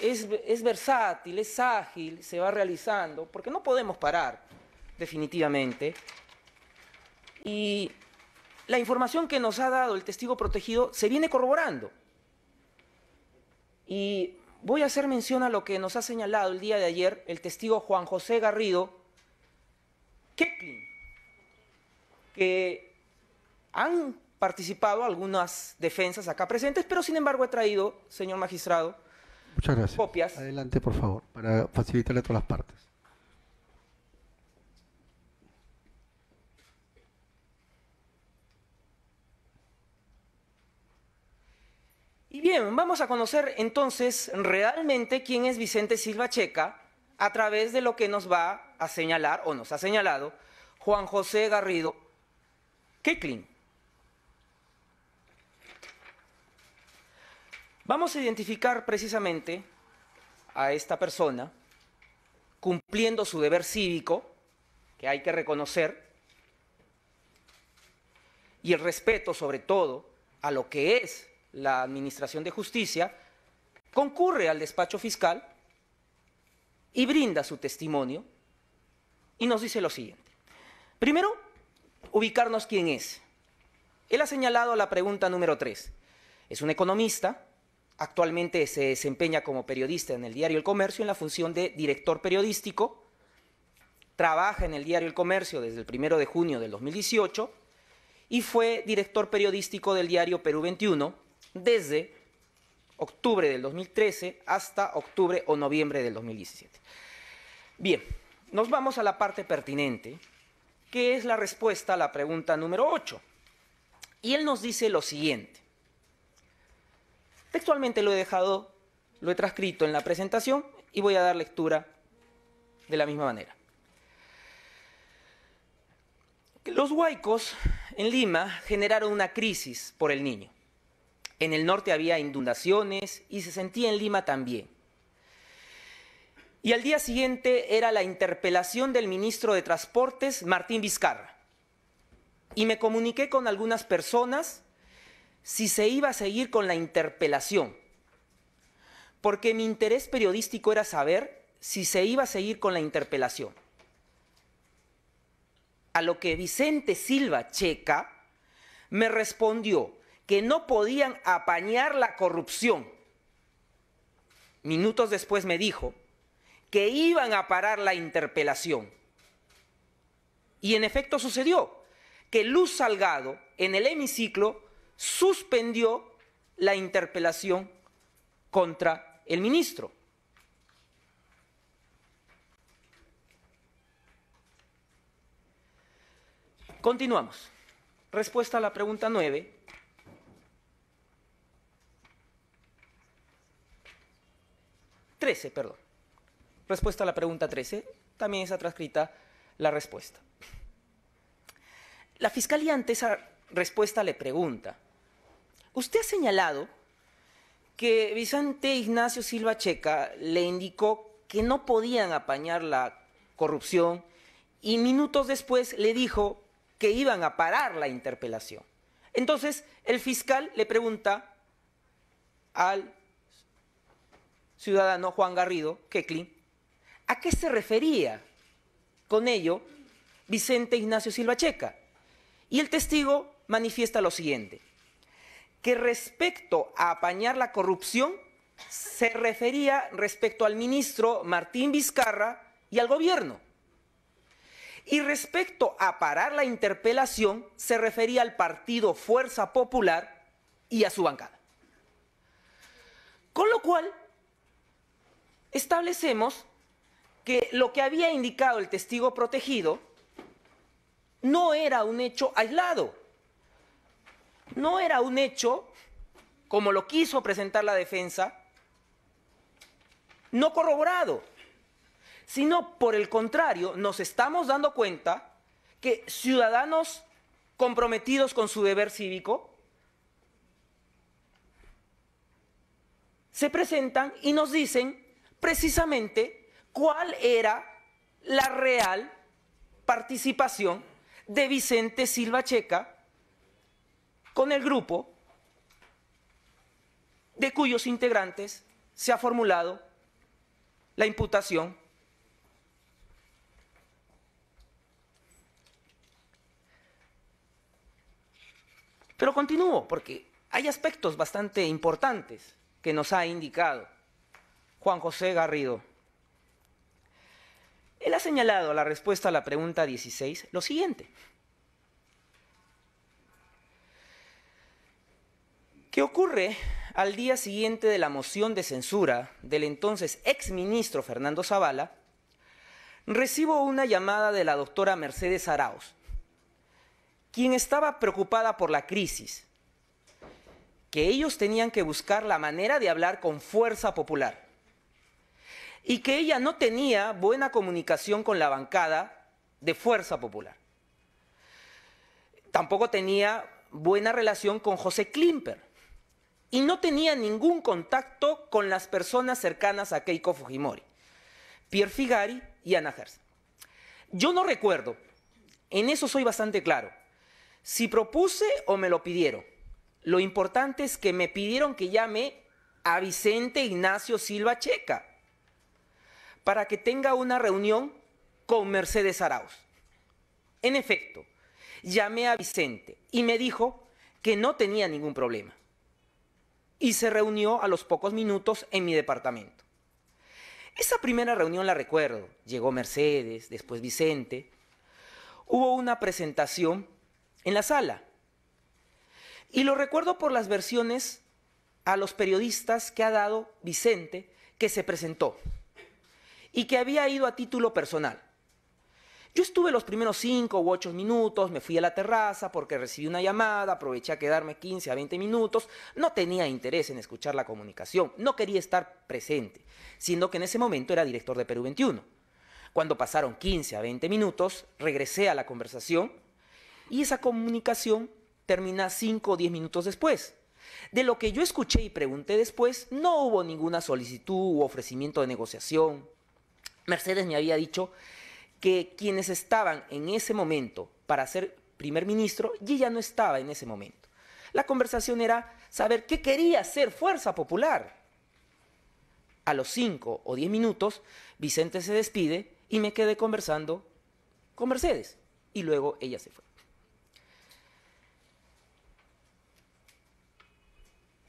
es, versátil, es ágil, se va realizando, porque no podemos parar, definitivamente. Y la información que nos ha dado el testigo protegido se viene corroborando. Y voy a hacer mención a lo que nos ha señalado el día de ayer el testigo Juan José Garrido que han participado algunas defensas acá presentes, pero sin embargo he traído, señor magistrado, Muchas gracias. copias. Adelante, por favor, para facilitarle a todas las partes. Y bien, vamos a conocer entonces realmente quién es Vicente Silva Checa a través de lo que nos va a señalar o nos ha señalado Juan José Garrido Keklin. Vamos a identificar precisamente a esta persona cumpliendo su deber cívico, que hay que reconocer, y el respeto sobre todo a lo que es la Administración de Justicia, concurre al despacho fiscal y brinda su testimonio y nos dice lo siguiente. Primero, ubicarnos quién es. Él ha señalado la pregunta número tres. Es un economista Actualmente se desempeña como periodista en el diario El Comercio en la función de director periodístico. Trabaja en el diario El Comercio desde el primero de junio del 2018 y fue director periodístico del diario Perú 21 desde octubre del 2013 hasta octubre o noviembre del 2017. Bien, nos vamos a la parte pertinente, que es la respuesta a la pregunta número 8. Y él nos dice lo siguiente. Textualmente lo he dejado, lo he transcrito en la presentación y voy a dar lectura de la misma manera. Los huaicos en Lima generaron una crisis por el niño. En el norte había inundaciones y se sentía en Lima también. Y al día siguiente era la interpelación del ministro de Transportes, Martín Vizcarra. Y me comuniqué con algunas personas si se iba a seguir con la interpelación, porque mi interés periodístico era saber si se iba a seguir con la interpelación. A lo que Vicente Silva Checa me respondió que no podían apañar la corrupción. Minutos después me dijo que iban a parar la interpelación. Y en efecto sucedió que Luz Salgado en el hemiciclo suspendió la interpelación contra el ministro. Continuamos. Respuesta a la pregunta 9. Trece, perdón. Respuesta a la pregunta 13. También está transcrita la respuesta. La fiscalía ante esa respuesta le pregunta, Usted ha señalado que Vicente Ignacio Silva Checa le indicó que no podían apañar la corrupción y minutos después le dijo que iban a parar la interpelación. Entonces, el fiscal le pregunta al ciudadano Juan Garrido, Keklin, ¿a qué se refería con ello Vicente Ignacio Silva Checa? Y el testigo manifiesta lo siguiente que respecto a apañar la corrupción se refería respecto al ministro Martín Vizcarra y al gobierno. Y respecto a parar la interpelación se refería al partido Fuerza Popular y a su bancada. Con lo cual, establecemos que lo que había indicado el testigo protegido no era un hecho aislado no era un hecho, como lo quiso presentar la defensa, no corroborado, sino por el contrario, nos estamos dando cuenta que ciudadanos comprometidos con su deber cívico se presentan y nos dicen precisamente cuál era la real participación de Vicente Silva Checa con el grupo de cuyos integrantes se ha formulado la imputación. Pero continúo, porque hay aspectos bastante importantes que nos ha indicado Juan José Garrido. Él ha señalado la respuesta a la pregunta 16 lo siguiente. ¿Qué ocurre al día siguiente de la moción de censura del entonces exministro Fernando Zavala, recibo una llamada de la doctora Mercedes Arauz, quien estaba preocupada por la crisis, que ellos tenían que buscar la manera de hablar con fuerza popular y que ella no tenía buena comunicación con la bancada de fuerza popular. Tampoco tenía buena relación con José Klimper, y no tenía ningún contacto con las personas cercanas a Keiko Fujimori, Pierre Figari y Ana Gers. Yo no recuerdo, en eso soy bastante claro, si propuse o me lo pidieron. Lo importante es que me pidieron que llame a Vicente Ignacio Silva Checa para que tenga una reunión con Mercedes Arauz. En efecto, llamé a Vicente y me dijo que no tenía ningún problema y se reunió a los pocos minutos en mi departamento. Esa primera reunión la recuerdo. Llegó Mercedes, después Vicente. Hubo una presentación en la sala. Y lo recuerdo por las versiones a los periodistas que ha dado Vicente, que se presentó y que había ido a título personal. Yo estuve los primeros 5 u 8 minutos, me fui a la terraza porque recibí una llamada, aproveché a quedarme 15 a 20 minutos, no tenía interés en escuchar la comunicación, no quería estar presente, siendo que en ese momento era director de Perú 21. Cuando pasaron 15 a 20 minutos, regresé a la conversación y esa comunicación termina 5 o 10 minutos después. De lo que yo escuché y pregunté después, no hubo ninguna solicitud u ofrecimiento de negociación. Mercedes me había dicho que quienes estaban en ese momento para ser primer ministro, ya no estaba en ese momento. La conversación era saber qué quería ser Fuerza Popular. A los cinco o diez minutos, Vicente se despide y me quedé conversando con Mercedes. Y luego ella se fue.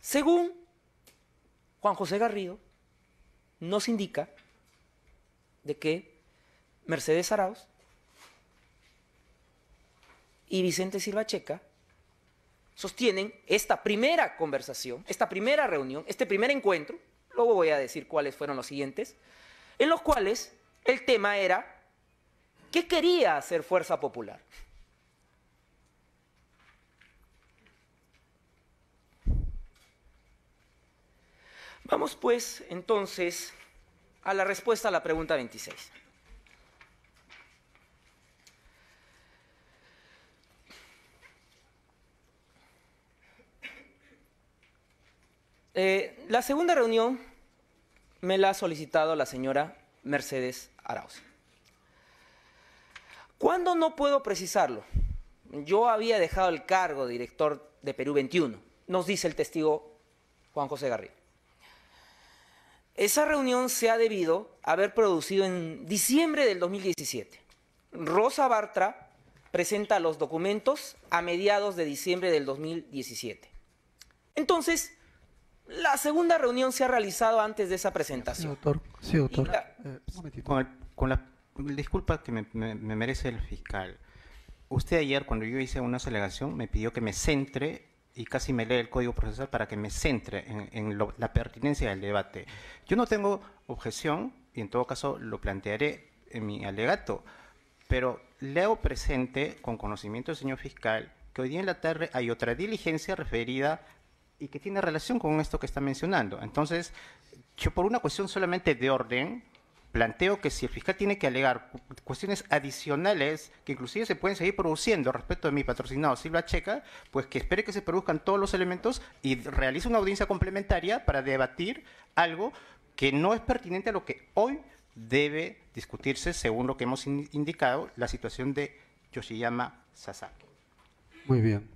Según Juan José Garrido, nos indica de que Mercedes Arauz y Vicente Silva Checa sostienen esta primera conversación, esta primera reunión, este primer encuentro, luego voy a decir cuáles fueron los siguientes, en los cuales el tema era qué quería hacer Fuerza Popular. Vamos pues entonces a la respuesta a la pregunta 26. Eh, la segunda reunión me la ha solicitado la señora Mercedes Arauz. ¿Cuándo no puedo precisarlo? Yo había dejado el cargo de director de Perú 21, nos dice el testigo Juan José Garrido. Esa reunión se ha debido haber producido en diciembre del 2017. Rosa Bartra presenta los documentos a mediados de diciembre del 2017. Entonces, la segunda reunión se ha realizado antes de esa presentación. Sí, doctor. Eh, con, la disculpa que me, merece el fiscal. Usted ayer, cuando yo hice una alegación, me pidió que me centre y casi me lee el código procesal para que me centre en, la pertinencia del debate. Yo no tengo objeción y en todo caso lo plantearé en mi alegato, pero leo presente, con conocimiento del señor fiscal, que hoy día en la tarde hay otra diligencia referida y que tiene relación con esto que está mencionando. Entonces, yo por una cuestión solamente de orden, planteo que si el fiscal tiene que alegar cuestiones adicionales que inclusive se pueden seguir produciendo respecto de mi patrocinado Silva Checa, pues que espere que se produzcan todos los elementos y realice una audiencia complementaria para debatir algo que no es pertinente a lo que hoy debe discutirse, según lo que hemos indicado, la situación de Yoshiyama Sasaki. Muy bien.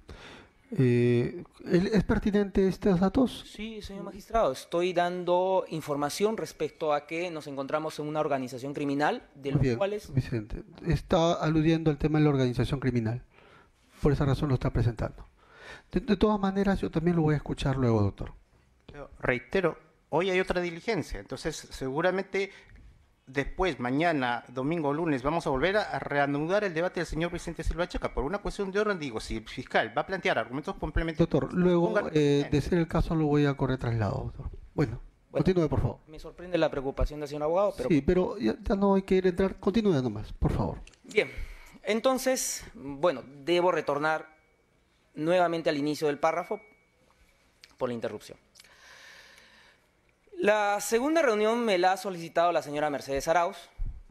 Eh, ¿Es pertinente estos datos? Sí, señor magistrado. Estoy dando información respecto a que nos encontramos en una organización criminal de los Bien, cuales... Vicente, está aludiendo al tema de la organización criminal. Por esa razón lo está presentando. De, todas maneras, yo también lo voy a escuchar luego, doctor. reitero, hoy hay otra diligencia, entonces seguramente después, mañana, domingo, lunes, vamos a volver a reanudar el debate del señor Vicente Silva Checa. Por una cuestión de orden, digo, si el fiscal va a plantear argumentos complementarios... Doctor, luego, eh, de ser el caso, lo voy a correr traslado, doctor. Bueno, continúe, por favor. Me sorprende la preocupación de señor abogado, pero... Sí, pero ya, no hay que ir a entrar. Continúe nomás, por favor. Bien, entonces, bueno, debo retornar nuevamente al inicio del párrafo por la interrupción. La segunda reunión me la ha solicitado la señora Mercedes Arauz,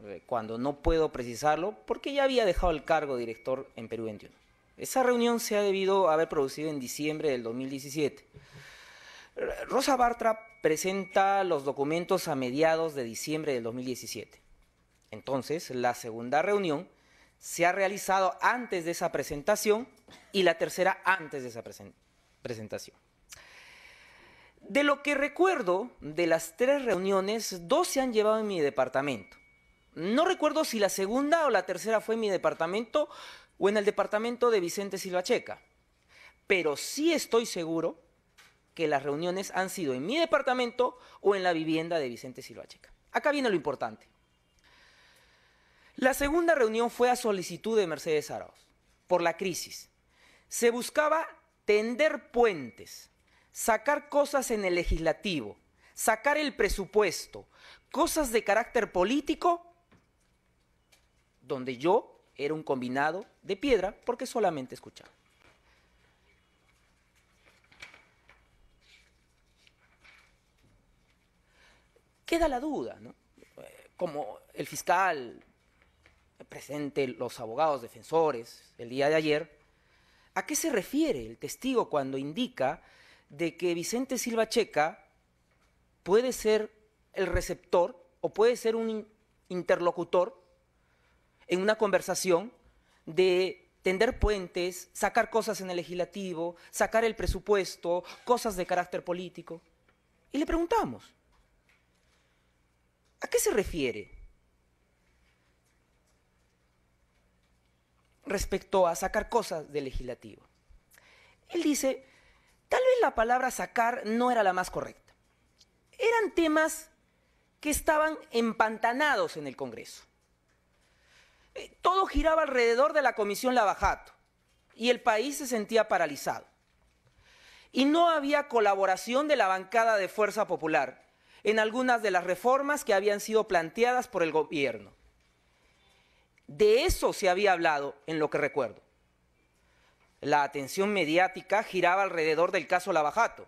eh, cuando no puedo precisarlo, porque ya había dejado el cargo de director en Perú 21. Esa reunión se ha debido haber producido en diciembre del 2017. Rosa Bartra presenta los documentos a mediados de diciembre del 2017. Entonces, la segunda reunión se ha realizado antes de esa presentación y la tercera antes de esa presentación. De lo que recuerdo de las tres reuniones, dos se han llevado en mi departamento. No recuerdo si la segunda o la tercera fue en mi departamento o en el departamento de Vicente Silvacheca, Pero sí estoy seguro que las reuniones han sido en mi departamento o en la vivienda de Vicente Silvacheca. Acá viene lo importante. La segunda reunión fue a solicitud de Mercedes Arauz por la crisis. Se buscaba tender puentes sacar cosas en el legislativo, sacar el presupuesto, cosas de carácter político, donde yo era un combinado de piedra porque solamente escuchaba. Queda la duda, ¿no? Como el fiscal presente, los abogados defensores, el día de ayer, ¿a qué se refiere el testigo cuando indica de que Vicente Silva Checa puede ser el receptor o puede ser un interlocutor en una conversación de tender puentes, sacar cosas en el legislativo, sacar el presupuesto, cosas de carácter político. Y le preguntamos, ¿a qué se refiere respecto a sacar cosas del legislativo? Él dice, Tal vez la palabra sacar no era la más correcta. Eran temas que estaban empantanados en el Congreso. Eh, todo giraba alrededor de la Comisión Lavajato y el país se sentía paralizado. Y no había colaboración de la bancada de Fuerza Popular en algunas de las reformas que habían sido planteadas por el gobierno. De eso se había hablado en lo que recuerdo la atención mediática giraba alrededor del caso Lavajato.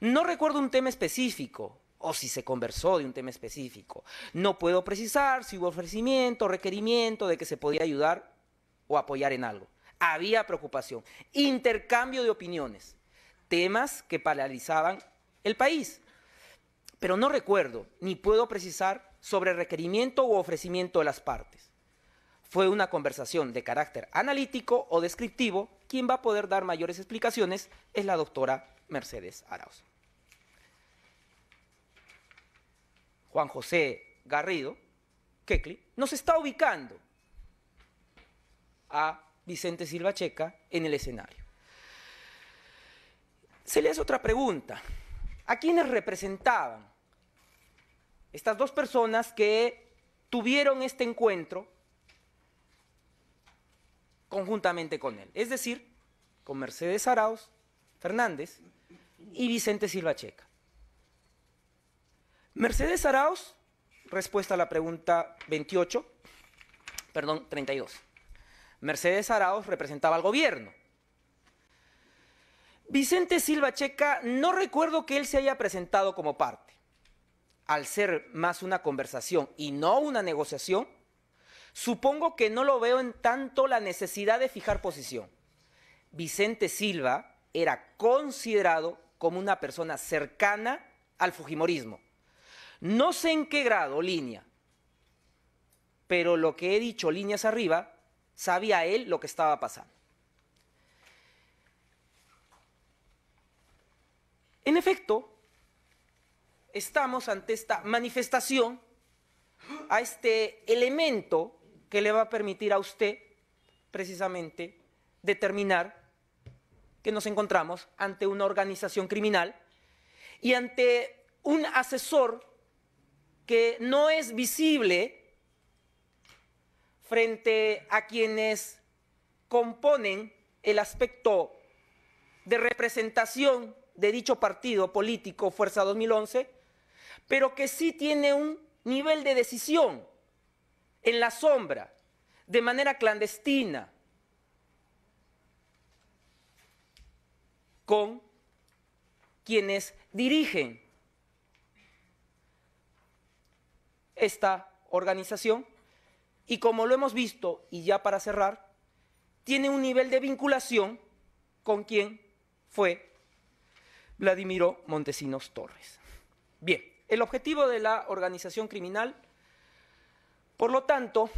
No recuerdo un tema específico, o si se conversó de un tema específico. No puedo precisar si hubo ofrecimiento, o requerimiento de que se podía ayudar o apoyar en algo. Había preocupación, intercambio de opiniones, temas que paralizaban el país. Pero no recuerdo ni puedo precisar sobre requerimiento o ofrecimiento de las partes fue una conversación de carácter analítico o descriptivo, quien va a poder dar mayores explicaciones es la doctora Mercedes Arauz. Juan José Garrido, Kekli, nos está ubicando a Vicente Silva Checa en el escenario. Se le hace otra pregunta. ¿A quiénes representaban estas dos personas que tuvieron este encuentro conjuntamente con él, es decir, con Mercedes Arauz Fernández y Vicente Silva Checa. Mercedes Arauz, respuesta a la pregunta 28, perdón, 32. Mercedes Arauz representaba al gobierno. Vicente Silva Checa, no recuerdo que él se haya presentado como parte. Al ser más una conversación y no una negociación, Supongo que no lo veo en tanto la necesidad de fijar posición. Vicente Silva era considerado como una persona cercana al Fujimorismo. No sé en qué grado, línea, pero lo que he dicho líneas arriba, sabía él lo que estaba pasando. En efecto, estamos ante esta manifestación, a este elemento que le va a permitir a usted precisamente determinar que nos encontramos ante una organización criminal y ante un asesor que no es visible frente a quienes componen el aspecto de representación de dicho partido político Fuerza 2011, pero que sí tiene un nivel de decisión en la sombra, de manera clandestina, con quienes dirigen esta organización y como lo hemos visto, y ya para cerrar, tiene un nivel de vinculación con quien fue Vladimiro Montesinos Torres. Bien, el objetivo de la organización criminal por lo tanto,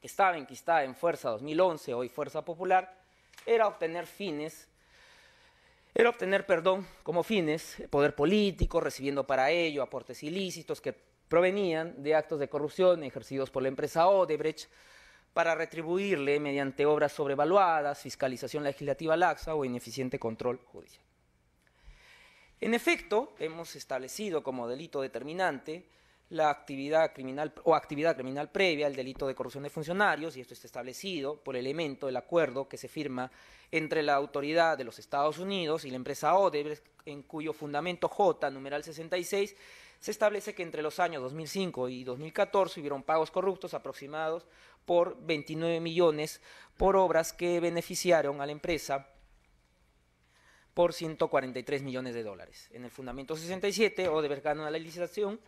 que estaba enquistada en Fuerza 2011, hoy Fuerza Popular, era obtener fines, era obtener, perdón, como fines, poder político, recibiendo para ello aportes ilícitos que provenían de actos de corrupción ejercidos por la empresa Odebrecht para retribuirle mediante obras sobrevaluadas, fiscalización legislativa laxa o ineficiente control judicial. En efecto, hemos establecido como delito determinante la actividad criminal o actividad criminal previa, al delito de corrupción de funcionarios, y esto está establecido por el elemento del acuerdo que se firma entre la autoridad de los Estados Unidos y la empresa Odebrecht, en cuyo fundamento J, numeral 66, se establece que entre los años 2005 y 2014 hubieron pagos corruptos aproximados por 29 millones por obras que beneficiaron a la empresa por 143 millones de dólares. En el fundamento 67, Odebrecht gana la licitación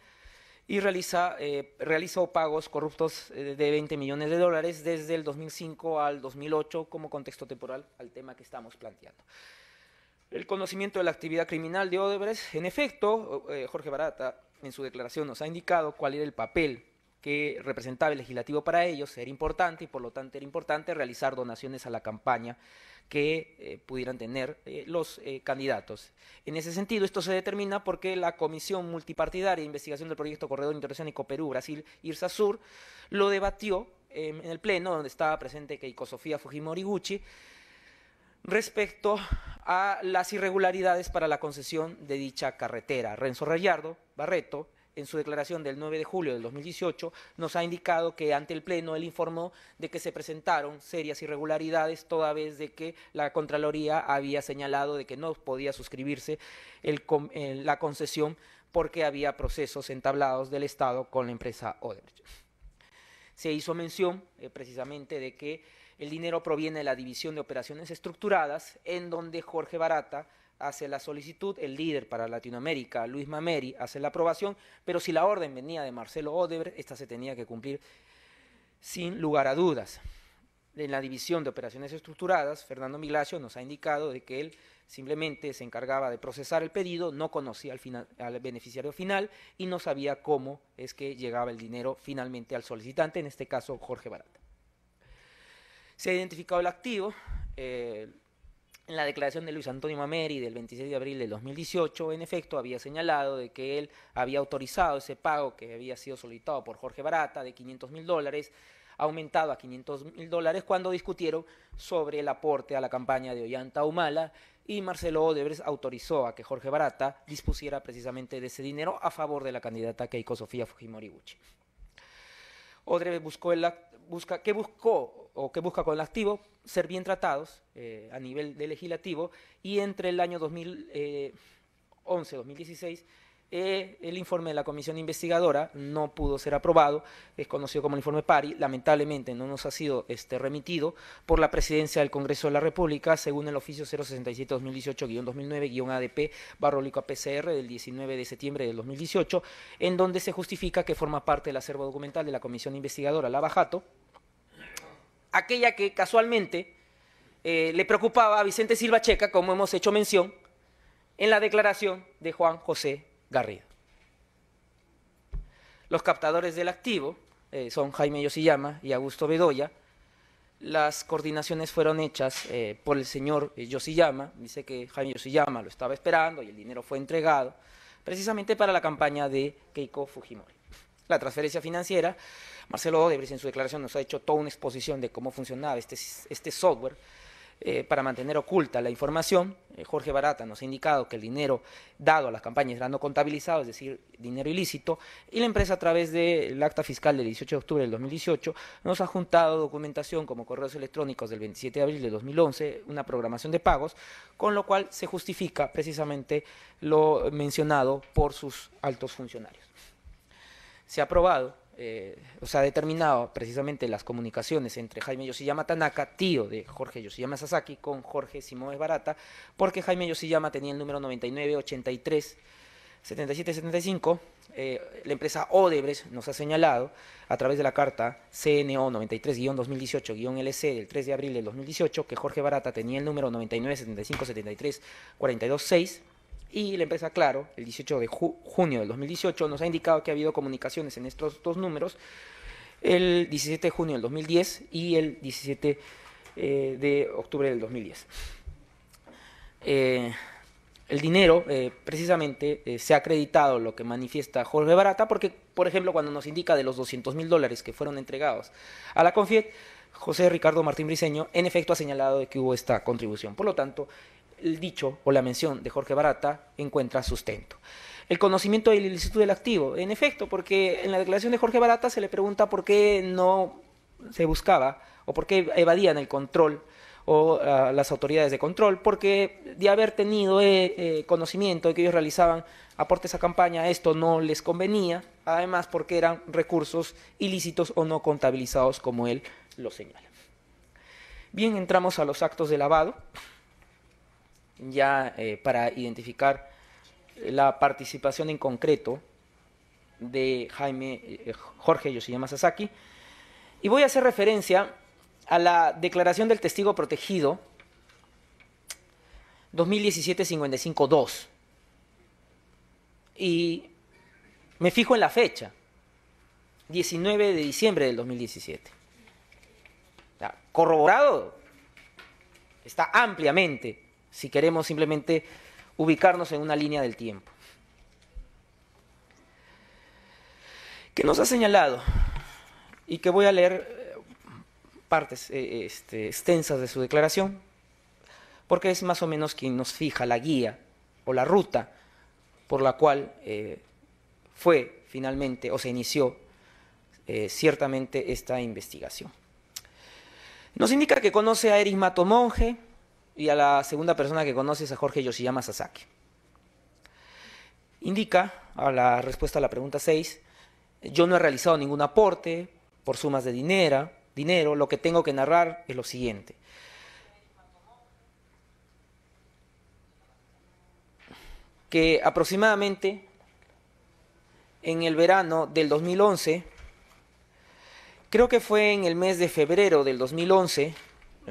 y realiza, eh, realizó pagos corruptos eh, de 20 millones de dólares desde el 2005 al 2008 como contexto temporal al tema que estamos planteando. El conocimiento de la actividad criminal de Odebrecht, en efecto, eh, Jorge Barata en su declaración nos ha indicado cuál era el papel que representaba el legislativo para ellos era importante y por lo tanto era importante realizar donaciones a la campaña que eh, pudieran tener eh, los eh, candidatos. En ese sentido, esto se determina porque la Comisión Multipartidaria de Investigación del Proyecto Corredor Interoceánico Perú-Brasil, IRSA Sur, lo debatió em, en el Pleno, donde estaba presente Keiko Sofía Fujimori Gucci, respecto a las irregularidades para la concesión de dicha carretera. Renzo Rayardo Barreto, en su declaración del 9 de julio del 2018, nos ha indicado que ante el Pleno él informó de que se presentaron serias irregularidades, toda vez de que la Contraloría había señalado de que no podía suscribirse eh, la concesión porque había procesos entablados del Estado con la empresa Odebrecht. Se hizo mención eh, precisamente de que el dinero proviene de la División de Operaciones Estructuradas, en donde Jorge Barata hace la solicitud, el líder para Latinoamérica, Luis Mameri, hace la aprobación, pero si la orden venía de Marcelo Odebrecht, esta se tenía que cumplir sin lugar a dudas. En la división de operaciones estructuradas, Fernando Milacio nos ha indicado de que él simplemente se encargaba de procesar el pedido, no conocía al, final, al beneficiario final y no sabía cómo es que llegaba el dinero finalmente al solicitante, en este caso Jorge Barata. Se ha identificado el activo, eh, en la declaración de Luis Antonio Mameri del 26 de abril de 2018, en efecto, había señalado de que él había autorizado ese pago que había sido solicitado por Jorge Barata de 500 mil dólares, aumentado a 500 mil dólares, cuando discutieron sobre el aporte a la campaña de Ollanta Humala y Marcelo Odebrecht autorizó a que Jorge Barata dispusiera precisamente de ese dinero a favor de la candidata Keiko Sofía Fujimori Gucci. Odebrecht buscó el acto busca, que buscó o que busca con el activo ser bien tratados eh, a nivel de legislativo y entre el año 2011-2016 eh, el informe de la comisión investigadora no pudo ser aprobado, es conocido como el informe PARI, lamentablemente no nos ha sido este, remitido por la presidencia del Congreso de la República, según el oficio 067-2018-2009-ADP barrólico APCR del 19 de septiembre del 2018, en donde se justifica que forma parte del acervo documental de la comisión investigadora, la Bajato, aquella que casualmente eh, le preocupaba a Vicente Silva Checa, como hemos hecho mención, en la declaración de Juan José Garrido. Los captadores del activo eh, son Jaime Yosiyama y Augusto Bedoya. Las coordinaciones fueron hechas eh, por el señor eh, Yosiyama. Dice que Jaime Yosiyama lo estaba esperando y el dinero fue entregado precisamente para la campaña de Keiko Fujimori. La transferencia financiera, Marcelo Odebrecht en su declaración nos ha hecho toda una exposición de cómo funcionaba este, este software eh, para mantener oculta la información. Eh, Jorge Barata nos ha indicado que el dinero dado a las campañas era no contabilizado, es decir, dinero ilícito, y la empresa a través del acta fiscal del 18 de octubre del 2018 nos ha juntado documentación como correos electrónicos del 27 de abril de 2011, una programación de pagos, con lo cual se justifica precisamente lo mencionado por sus altos funcionarios. Se ha aprobado se eh, o sea, determinado precisamente las comunicaciones entre Jaime Yoshiyama Tanaka, tío de Jorge Yoshiyama Sasaki, con Jorge Simóes Barata, porque Jaime Yoshiyama tenía el número 9983. 7775, eh, la empresa Odebrecht nos ha señalado a través de la carta CNO 93-2018-LC del 3 de abril del 2018 que Jorge Barata tenía el número 99, 75, y la empresa Claro, el 18 de junio del 2018, nos ha indicado que ha habido comunicaciones en estos dos números el 17 de junio del 2010 y el 17 eh, de octubre del 2010. Eh, el dinero, eh, precisamente, se ha acreditado lo que manifiesta Jorge Barata, porque, por ejemplo, cuando nos indica de los 200 mil dólares que fueron entregados a la Confiet, José Ricardo Martín Briceño, en efecto, ha señalado de que hubo esta contribución. Por lo tanto, el dicho o la mención de Jorge Barata encuentra sustento. El conocimiento de la ilicitud del activo, en efecto, porque en la declaración de Jorge Barata se le pregunta por qué no se buscaba o por qué evadían el control o ah, las autoridades de control, porque de haber tenido eh, eh, conocimiento de que ellos realizaban aportes a campaña, esto no les convenía, además porque eran recursos ilícitos o no contabilizados como él lo señala. Bien, entramos a los actos de lavado ya eh, para identificar la participación en concreto de Jaime eh, Jorge Yoshiyama Sasaki. Y voy a hacer referencia a la declaración del testigo protegido 2017-55-2. Y me fijo en la fecha, 19 de diciembre del 2017. Corroborado está ampliamente si queremos simplemente ubicarnos en una línea del tiempo. Que nos ha señalado, y que voy a leer eh, partes eh, este, extensas de su declaración, porque es más o menos quien nos fija la guía o la ruta por la cual eh, fue finalmente o se inició ciertamente esta investigación. Nos indica que conoce a Erismato Monge, y a la segunda persona que conoces a Jorge Yoshiyama Sasaki. Indica, a la respuesta a la pregunta 6, yo no he realizado ningún aporte por sumas de dinero, dinero, lo que tengo que narrar es lo siguiente. Que aproximadamente en el verano del 2011, creo que fue en el mes de febrero del 2011,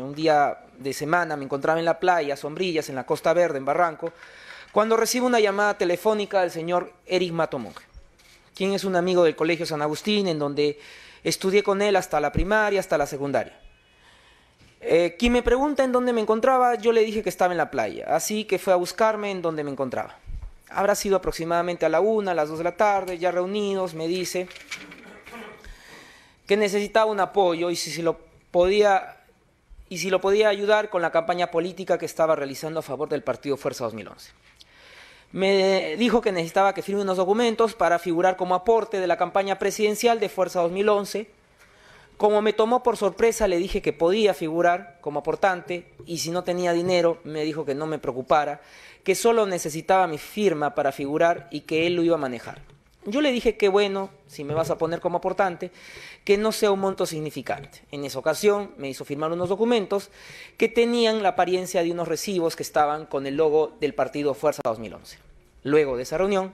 un día de semana me encontraba en la playa, sombrillas, en la Costa Verde, en Barranco, cuando recibo una llamada telefónica del señor Eric Mato quien es un amigo del Colegio San Agustín, en donde estudié con él hasta la primaria, hasta la secundaria. Eh, quien me pregunta en dónde me encontraba, yo le dije que estaba en la playa, así que fue a buscarme en donde me encontraba. Habrá sido aproximadamente a la una, a las dos de la tarde, ya reunidos, me dice que necesitaba un apoyo y si se lo podía y si lo podía ayudar con la campaña política que estaba realizando a favor del partido Fuerza 2011. Me dijo que necesitaba que firme unos documentos para figurar como aporte de la campaña presidencial de Fuerza 2011. Como me tomó por sorpresa, le dije que podía figurar como aportante y si no tenía dinero, me dijo que no me preocupara, que solo necesitaba mi firma para figurar y que él lo iba a manejar. Yo le dije que bueno, si me vas a poner como aportante, que no sea un monto significante. En esa ocasión me hizo firmar unos documentos que tenían la apariencia de unos recibos que estaban con el logo del partido Fuerza 2011. Luego de esa reunión,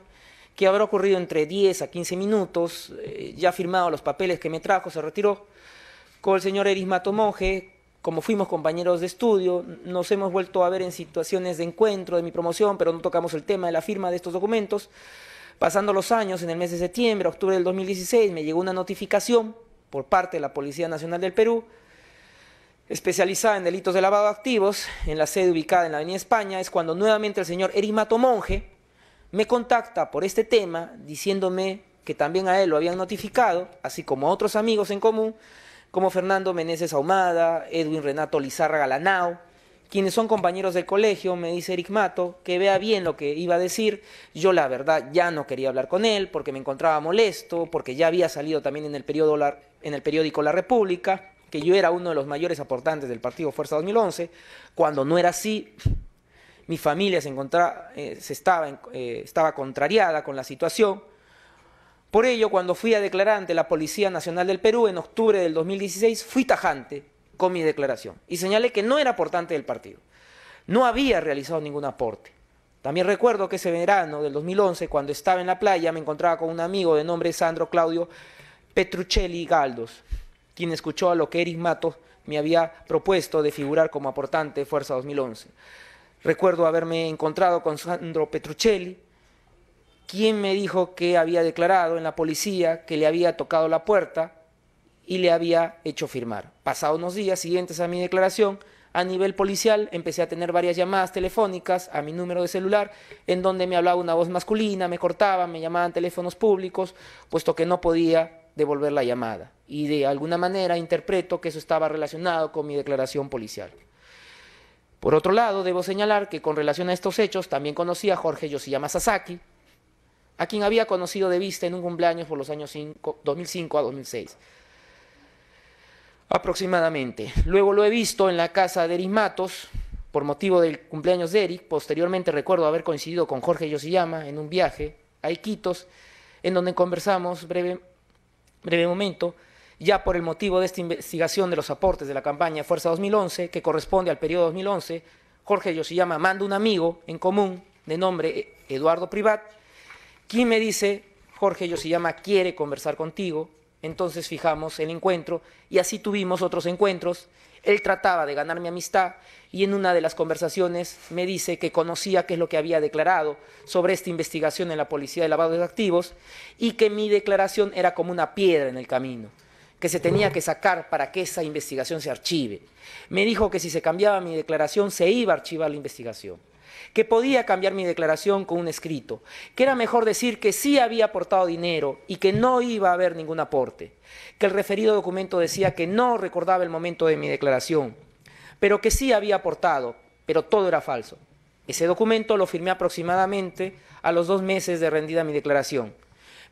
que habrá ocurrido entre 10 a 15 minutos, eh, ya firmado los papeles que me trajo, se retiró, con el señor Erismato Monge, como fuimos compañeros de estudio, nos hemos vuelto a ver en situaciones de encuentro de mi promoción, pero no tocamos el tema de la firma de estos documentos. Pasando los años, en el mes de septiembre, octubre del 2016, me llegó una notificación por parte de la Policía Nacional del Perú, especializada en delitos de lavado de activos, en la sede ubicada en la Avenida España, es cuando nuevamente el señor Erimato Monge me contacta por este tema, diciéndome que también a él lo habían notificado, así como a otros amigos en común, como Fernando Meneses Ahumada, Edwin Renato Lizarra Galanao, quienes son compañeros del colegio, me dice Eric Mato, que vea bien lo que iba a decir. Yo la verdad ya no quería hablar con él porque me encontraba molesto, porque ya había salido también en el, periódico La República, que yo era uno de los mayores aportantes del partido Fuerza 2011. Cuando no era así, mi familia se, eh, se estaba, eh, estaba contrariada con la situación. Por ello, cuando fui a declarar ante la Policía Nacional del Perú en octubre del 2016, fui tajante con mi declaración y señalé que no era aportante del partido. No había realizado ningún aporte. También recuerdo que ese verano del 2011, cuando estaba en la playa, me encontraba con un amigo de nombre Sandro Claudio Petruccelli Galdos, quien escuchó a lo que eric Matos me había propuesto de figurar como aportante de Fuerza 2011. Recuerdo haberme encontrado con Sandro Petruccelli, quien me dijo que había declarado en la policía que le había tocado la puerta y le había hecho firmar. Pasados unos días siguientes a mi declaración, a nivel policial empecé a tener varias llamadas telefónicas a mi número de celular en donde me hablaba una voz masculina, me cortaban, me llamaban teléfonos públicos, puesto que no podía devolver la llamada. Y de alguna manera interpreto que eso estaba relacionado con mi declaración policial. Por otro lado, debo señalar que con relación a estos hechos también conocí a Jorge Yoshiyama Sasaki, a quien había conocido de vista en un cumpleaños por los años 2005 a 2006 aproximadamente. Luego lo he visto en la casa de Eric Matos por motivo del cumpleaños de Eric. Posteriormente recuerdo haber coincidido con Jorge Yoshiyama en un viaje a Iquitos, en donde conversamos breve, momento, ya por el motivo de esta investigación de los aportes de la campaña Fuerza 2011, que corresponde al periodo 2011, Jorge Yoshiyama manda un amigo en común de nombre Eduardo Privat, quien me dice, Jorge Yosiyama quiere conversar contigo, entonces fijamos el encuentro y así tuvimos otros encuentros. Él trataba de ganar mi amistad y en una de las conversaciones me dice que conocía qué es lo que había declarado sobre esta investigación en la Policía de Lavado de Activos y que mi declaración era como una piedra en el camino, que se tenía que sacar para que esa investigación se archive. Me dijo que si se cambiaba mi declaración se iba a archivar la investigación que podía cambiar mi declaración con un escrito, que era mejor decir que sí había aportado dinero y que no iba a haber ningún aporte, que el referido documento decía que no recordaba el momento de mi declaración, pero que sí había aportado, pero todo era falso. Ese documento lo firmé aproximadamente a los dos meses de rendida mi declaración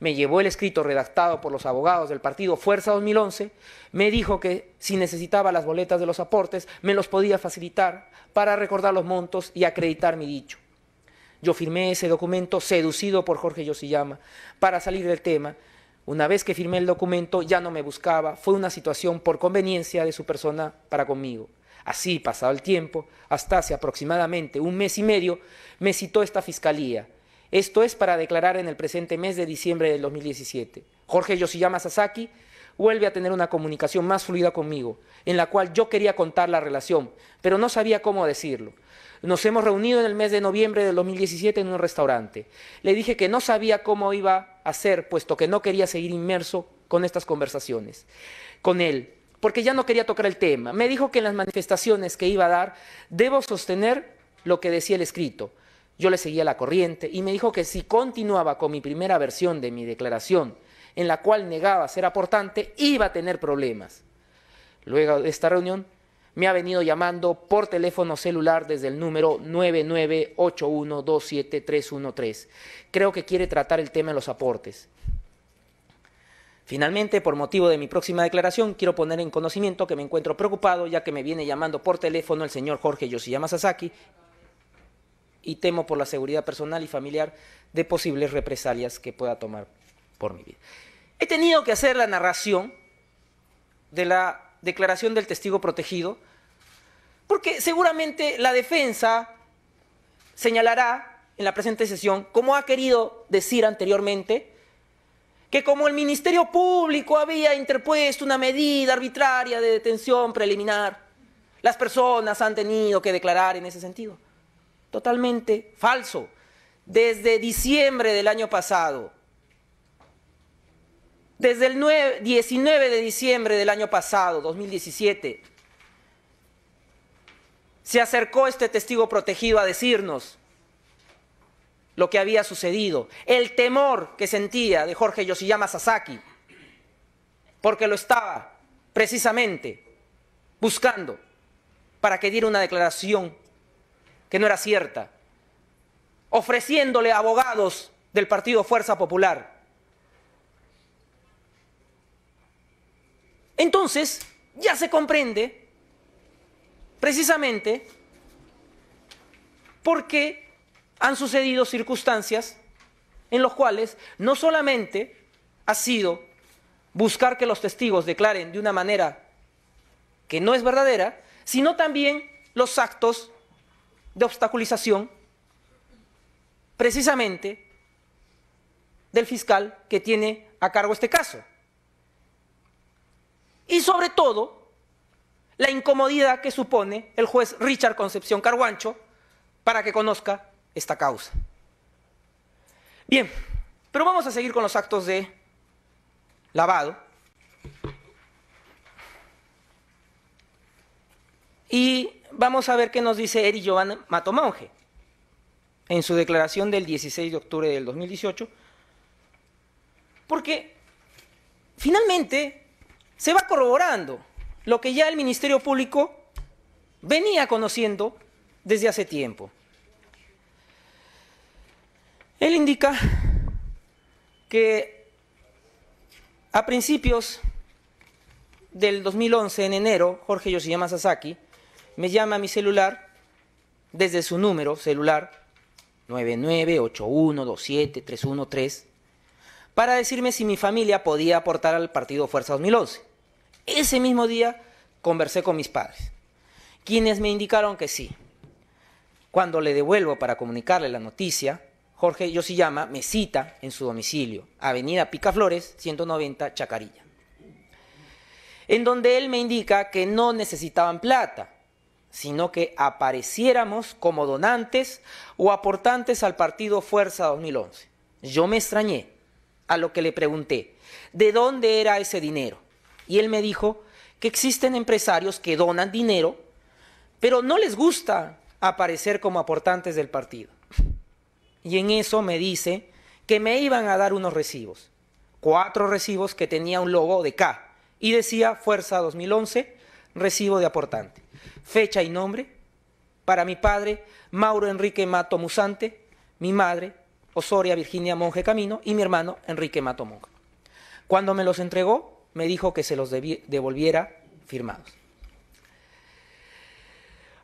me llevó el escrito redactado por los abogados del partido Fuerza 2011, me dijo que si necesitaba las boletas de los aportes, me los podía facilitar para recordar los montos y acreditar mi dicho. Yo firmé ese documento seducido por Jorge Yosiyama para salir del tema. Una vez que firmé el documento ya no me buscaba, fue una situación por conveniencia de su persona para conmigo. Así, pasado el tiempo, hasta hace aproximadamente un mes y medio, me citó esta fiscalía esto es para declarar en el presente mes de diciembre del 2017. Jorge Yoshiyama Sasaki vuelve a tener una comunicación más fluida conmigo, en la cual yo quería contar la relación, pero no sabía cómo decirlo. Nos hemos reunido en el mes de noviembre del 2017 en un restaurante. Le dije que no sabía cómo iba a ser, puesto que no quería seguir inmerso con estas conversaciones con él, porque ya no quería tocar el tema. Me dijo que en las manifestaciones que iba a dar debo sostener lo que decía el escrito, yo le seguía la corriente y me dijo que si continuaba con mi primera versión de mi declaración, en la cual negaba ser aportante, iba a tener problemas. Luego de esta reunión, me ha venido llamando por teléfono celular desde el número 998127313. Creo que quiere tratar el tema de los aportes. Finalmente, por motivo de mi próxima declaración, quiero poner en conocimiento que me encuentro preocupado ya que me viene llamando por teléfono el señor Jorge Yoshiyama Sasaki y temo por la seguridad personal y familiar de posibles represalias que pueda tomar por mi vida. He tenido que hacer la narración de la declaración del testigo protegido, porque seguramente la defensa señalará en la presente sesión, como ha querido decir anteriormente, que como el Ministerio Público había interpuesto una medida arbitraria de detención preliminar, las personas han tenido que declarar en ese sentido. Totalmente falso. Desde diciembre del año pasado, desde el 19 de diciembre del año pasado, 2017, se acercó este testigo protegido a decirnos lo que había sucedido, el temor que sentía de Jorge Yoshiyama Sasaki, porque lo estaba precisamente buscando para que diera una declaración que no era cierta, ofreciéndole abogados del partido Fuerza Popular. Entonces, ya se comprende precisamente por qué han sucedido circunstancias en las cuales no solamente ha sido buscar que los testigos declaren de una manera que no es verdadera, sino también los actos de obstaculización precisamente del fiscal que tiene a cargo este caso. Y sobre todo, la incomodidad que supone el juez Richard Concepción Carguancho para que conozca esta causa. Bien, pero vamos a seguir con los actos de lavado. Y vamos a ver qué nos dice Eri Giovanni Matomonje en su declaración del 16 de octubre del 2018, porque finalmente se va corroborando lo que ya el Ministerio Público venía conociendo desde hace tiempo. Él indica que a principios del 2011, en enero, Jorge Yoshiyama Sasaki, me llama a mi celular desde su número celular 998127313 para decirme si mi familia podía aportar al partido Fuerza 2011. Ese mismo día conversé con mis padres, quienes me indicaron que sí. Cuando le devuelvo para comunicarle la noticia, Jorge llama me cita en su domicilio, Avenida Picaflores, 190 Chacarilla, en donde él me indica que no necesitaban plata, sino que apareciéramos como donantes o aportantes al partido Fuerza 2011. Yo me extrañé a lo que le pregunté, ¿de dónde era ese dinero? Y él me dijo que existen empresarios que donan dinero, pero no les gusta aparecer como aportantes del partido. Y en eso me dice que me iban a dar unos recibos, cuatro recibos que tenía un logo de K y decía Fuerza 2011, recibo de aportante fecha y nombre, para mi padre, Mauro Enrique Mato Musante, mi madre, Osoria Virginia Monje Camino, y mi hermano, Enrique Mato Monge. Cuando me los entregó, me dijo que se los devolviera firmados.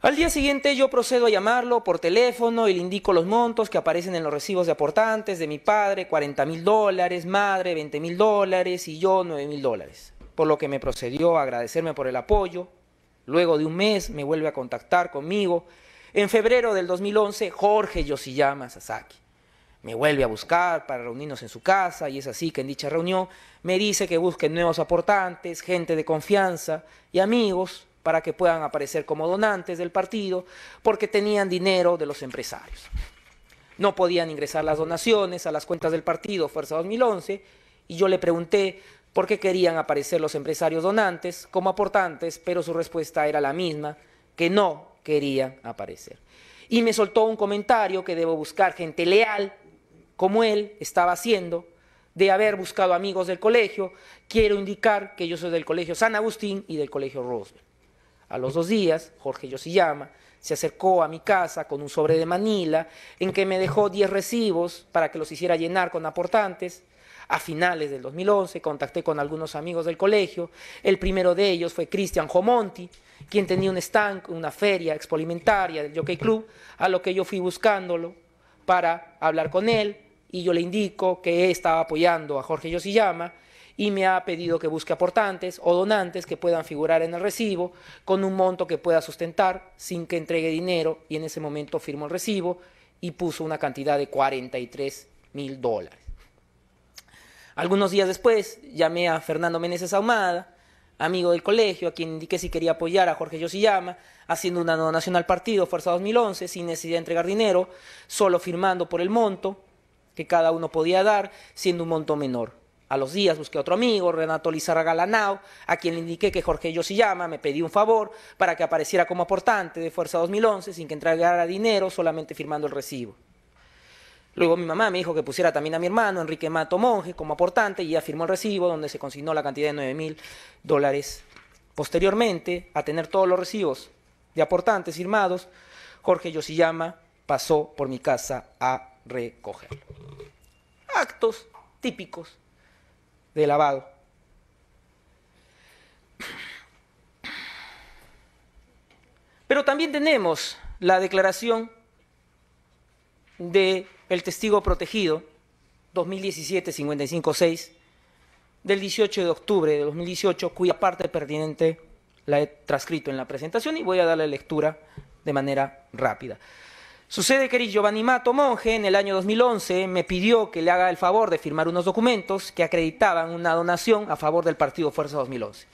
Al día siguiente yo procedo a llamarlo por teléfono y le indico los montos que aparecen en los recibos de aportantes de mi padre, 40 mil dólares, madre 20 mil dólares y yo 9 mil dólares, por lo que me procedió a agradecerme por el apoyo Luego de un mes me vuelve a contactar conmigo. En febrero del 2011, Jorge Yoshiyama Sasaki me vuelve a buscar para reunirnos en su casa y es así que en dicha reunión me dice que busquen nuevos aportantes, gente de confianza y amigos para que puedan aparecer como donantes del partido porque tenían dinero de los empresarios. No podían ingresar las donaciones a las cuentas del partido Fuerza 2011 y yo le pregunté porque querían aparecer los empresarios donantes como aportantes, pero su respuesta era la misma, que no querían aparecer. Y me soltó un comentario que debo buscar gente leal, como él estaba haciendo, de haber buscado amigos del colegio, quiero indicar que yo soy del colegio San Agustín y del colegio Roosevelt. A los dos días, Jorge Yosiyama se acercó a mi casa con un sobre de Manila en que me dejó 10 recibos para que los hiciera llenar con aportantes a finales del 2011, contacté con algunos amigos del colegio. El primero de ellos fue Cristian Jomonti, quien tenía un stand, una feria expolimentaria del Jockey Club, a lo que yo fui buscándolo para hablar con él y yo le indico que estaba apoyando a Jorge Yosiyama y me ha pedido que busque aportantes o donantes que puedan figurar en el recibo con un monto que pueda sustentar sin que entregue dinero y en ese momento firmó el recibo y puso una cantidad de 43 mil dólares. Algunos días después llamé a Fernando Meneses Ahumada, amigo del colegio, a quien indiqué si quería apoyar a Jorge Yosiyama, haciendo una donación al partido Fuerza 2011 sin necesidad de entregar dinero, solo firmando por el monto que cada uno podía dar, siendo un monto menor. A los días busqué a otro amigo, Renato Lizarra Galanao, a quien le indiqué que Jorge Yosiyama me pedía un favor para que apareciera como aportante de Fuerza 2011 sin que entregara dinero, solamente firmando el recibo. Luego mi mamá me dijo que pusiera también a mi hermano, Enrique Mato Monge, como aportante y ella firmó el recibo donde se consignó la cantidad de 9 mil dólares. Posteriormente, a tener todos los recibos de aportantes firmados, Jorge Yoshiyama pasó por mi casa a recogerlo. Actos típicos de lavado. Pero también tenemos la declaración de El Testigo Protegido, 2017-55-6, del 18 de octubre de 2018, cuya parte pertinente la he transcrito en la presentación y voy a dar la lectura de manera rápida. Sucede que Giovanni Mato Monge en el año 2011 me pidió que le haga el favor de firmar unos documentos que acreditaban una donación a favor del partido Fuerza 2011.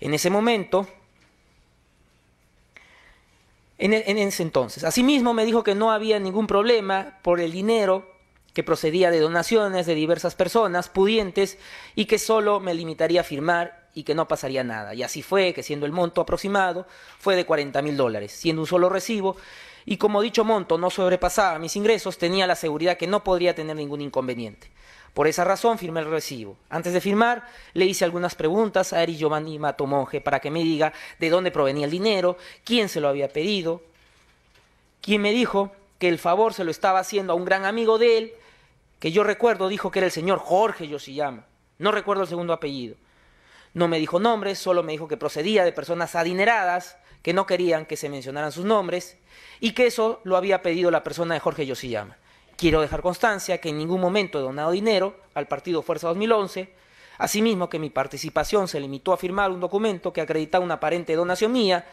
En ese momento, e-, en, ese entonces. Asimismo me dijo que no había ningún problema por el dinero que procedía de donaciones de diversas personas pudientes y que solo me limitaría a firmar y que no pasaría nada. Y así fue, que siendo el monto aproximado fue de 40 mil dólares, siendo un solo recibo, y como dicho monto no sobrepasaba mis ingresos, tenía la seguridad que no podría tener ningún inconveniente. Por esa razón firmé el recibo. Antes de firmar, le hice algunas preguntas a Eri Giovanni Matomonje para que me diga de dónde provenía el dinero, quién se lo había pedido, quién me dijo que el favor se lo estaba haciendo a un gran amigo de él, que yo recuerdo dijo que era el señor Jorge Yosiyama, No recuerdo el segundo apellido. No me dijo nombres, solo me dijo que procedía de personas adineradas que no querían que se mencionaran sus nombres y que eso lo había pedido la persona de Jorge Yoshiyama. Quiero dejar constancia que en ningún momento he donado dinero al partido Fuerza 2011, asimismo que mi participación se limitó a firmar un documento que acreditaba una aparente donación mía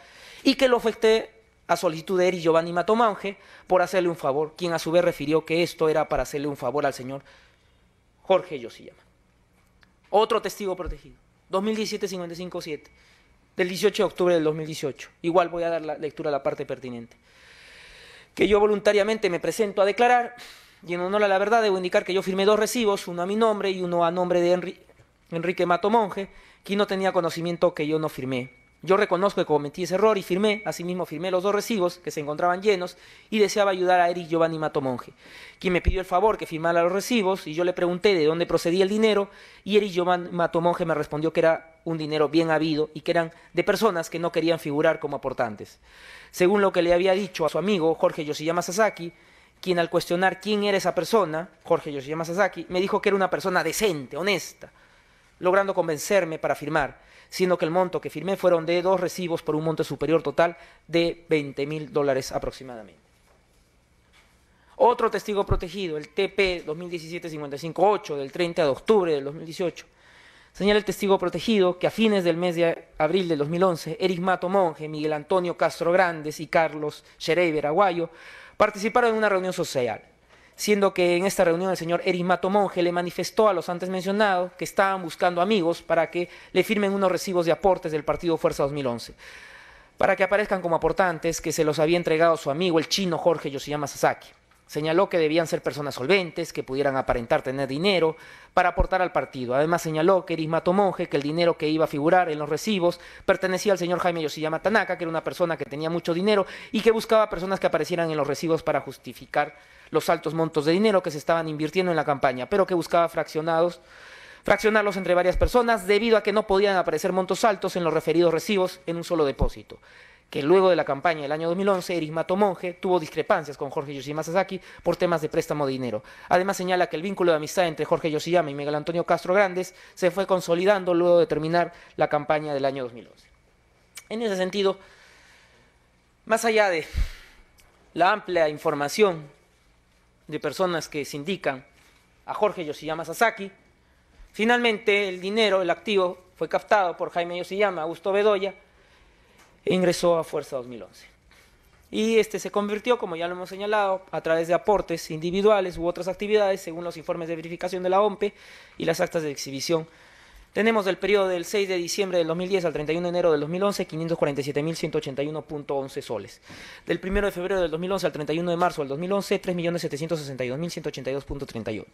y que lo afecté a solicitud de Eri Giovanni Matomange por hacerle un favor, quien a su vez refirió que esto era para hacerle un favor al señor Jorge Yosiyama. Otro testigo protegido, 2017 7 del 18 de octubre del 2018. Igual voy a dar la lectura a la parte pertinente que yo voluntariamente me presento a declarar y en honor a la verdad debo indicar que yo firmé dos recibos, uno a mi nombre y uno a nombre de Enrique Mato Monje, quien no tenía conocimiento que yo no firmé. Yo reconozco que cometí ese error y firmé, asimismo firmé los dos recibos que se encontraban llenos y deseaba ayudar a Eric Giovanni Mato quien me pidió el favor que firmara los recibos y yo le pregunté de dónde procedía el dinero y Eric Giovanni Mato me respondió que era un dinero bien habido y que eran de personas que no querían figurar como aportantes. Según lo que le había dicho a su amigo Jorge Yoshiyama Sasaki, quien al cuestionar quién era esa persona, Jorge Yoshiyama Sasaki, me dijo que era una persona decente, honesta, logrando convencerme para firmar siendo que el monto que firmé fueron de dos recibos por un monto superior total de 20 mil dólares aproximadamente. Otro testigo protegido, el TP 2017-558 del 30 de octubre de 2018, señala el testigo protegido que a fines del mes de abril de 2011, Eric Mato Monge, Miguel Antonio Castro Grandes y Carlos Xerey Veraguayo participaron en una reunión social siendo que en esta reunión el señor Erismato Monge le manifestó a los antes mencionados que estaban buscando amigos para que le firmen unos recibos de aportes del partido Fuerza 2011, para que aparezcan como aportantes que se los había entregado su amigo el chino Jorge Yoshiyama Sasaki. Señaló que debían ser personas solventes, que pudieran aparentar tener dinero para aportar al partido. Además señaló que Erismato Tomonje, que el dinero que iba a figurar en los recibos pertenecía al señor Jaime Yoshiyama Tanaka, que era una persona que tenía mucho dinero y que buscaba personas que aparecieran en los recibos para justificar los altos montos de dinero que se estaban invirtiendo en la campaña, pero que buscaba fraccionados fraccionarlos entre varias personas debido a que no podían aparecer montos altos en los referidos recibos en un solo depósito que luego de la campaña del año 2011, Erismato Monje tuvo discrepancias con Jorge Yoshiyama Sasaki por temas de préstamo de dinero. Además señala que el vínculo de amistad entre Jorge Yoshiyama y Miguel Antonio Castro Grandes se fue consolidando luego de terminar la campaña del año 2011. En ese sentido, más allá de la amplia información de personas que se indican a Jorge Yoshiyama Sasaki, finalmente el dinero, el activo, fue captado por Jaime Yoshiyama, Augusto Bedoya, ingresó a Fuerza 2011. Y este se convirtió, como ya lo hemos señalado, a través de aportes individuales u otras actividades, según los informes de verificación de la OMPE y las actas de exhibición. Tenemos del periodo del 6 de diciembre del 2010 al 31 de enero del 2011, 547.181.11 soles. Del 1 de febrero del 2011 al 31 de marzo del 2011, 3.762.182.38.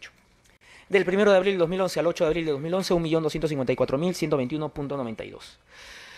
del 1 de abril del 2011 al 8 de abril de 2011, 1.254.121.92.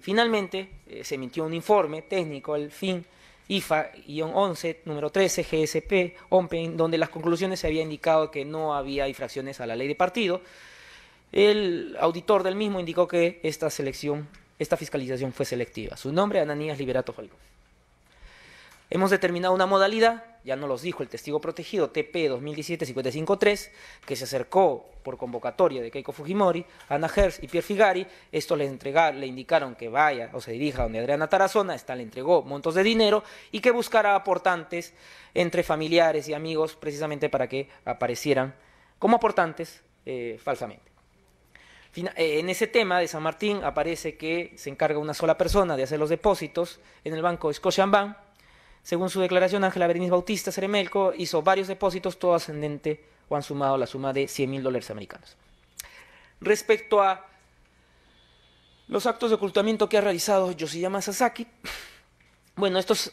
Finalmente, eh, se emitió un informe técnico al fin IFA-11, número 13, GSP, donde las conclusiones se había indicado que no había infracciones a la ley de partido. El auditor del mismo indicó que esta selección, esta fiscalización fue selectiva. Su nombre, Ananías Liberato Falcón. Hemos determinado una modalidad ya no los dijo el testigo protegido TP 2017-553, que se acercó por convocatoria de Keiko Fujimori, Ana Herz y Pierre Figari, esto le, le indicaron que vaya o se dirija a donde Adriana Tarazona, esta le entregó montos de dinero y que buscara aportantes entre familiares y amigos precisamente para que aparecieran como aportantes eh, falsamente. Eh, en ese tema de San Martín aparece que se encarga una sola persona de hacer los depósitos en el banco Scotiabank según su declaración, Ángela Berenice Bautista Ceremelco hizo varios depósitos, todo ascendente, o han sumado la suma de 100 mil dólares americanos. Respecto a los actos de ocultamiento que ha realizado Yoshiyama Sasaki, bueno, estos,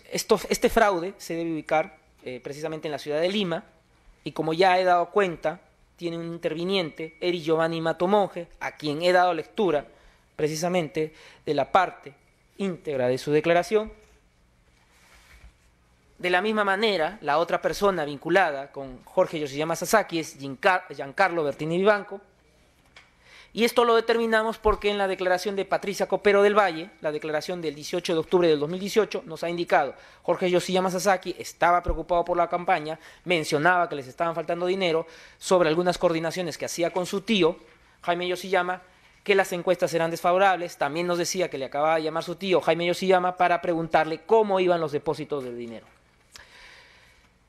este fraude se debe ubicar eh, precisamente en la ciudad de Lima, y como ya he dado cuenta, tiene un interviniente, Eri Giovanni Matomonje, a quien he dado lectura precisamente de la parte íntegra de su declaración, de la misma manera, la otra persona vinculada con Jorge Yoshiyama Sasaki es Giancarlo Bertini Vivanco. Y esto lo determinamos porque en la declaración de Patricia Copero del Valle, la declaración del 18 de octubre del 2018, nos ha indicado Jorge Yoshiyama Sasaki estaba preocupado por la campaña, mencionaba que les estaban faltando dinero sobre algunas coordinaciones que hacía con su tío, Jaime Yoshiyama, que las encuestas eran desfavorables. También nos decía que le acababa de llamar su tío, Jaime Yoshiyama, para preguntarle cómo iban los depósitos de dinero.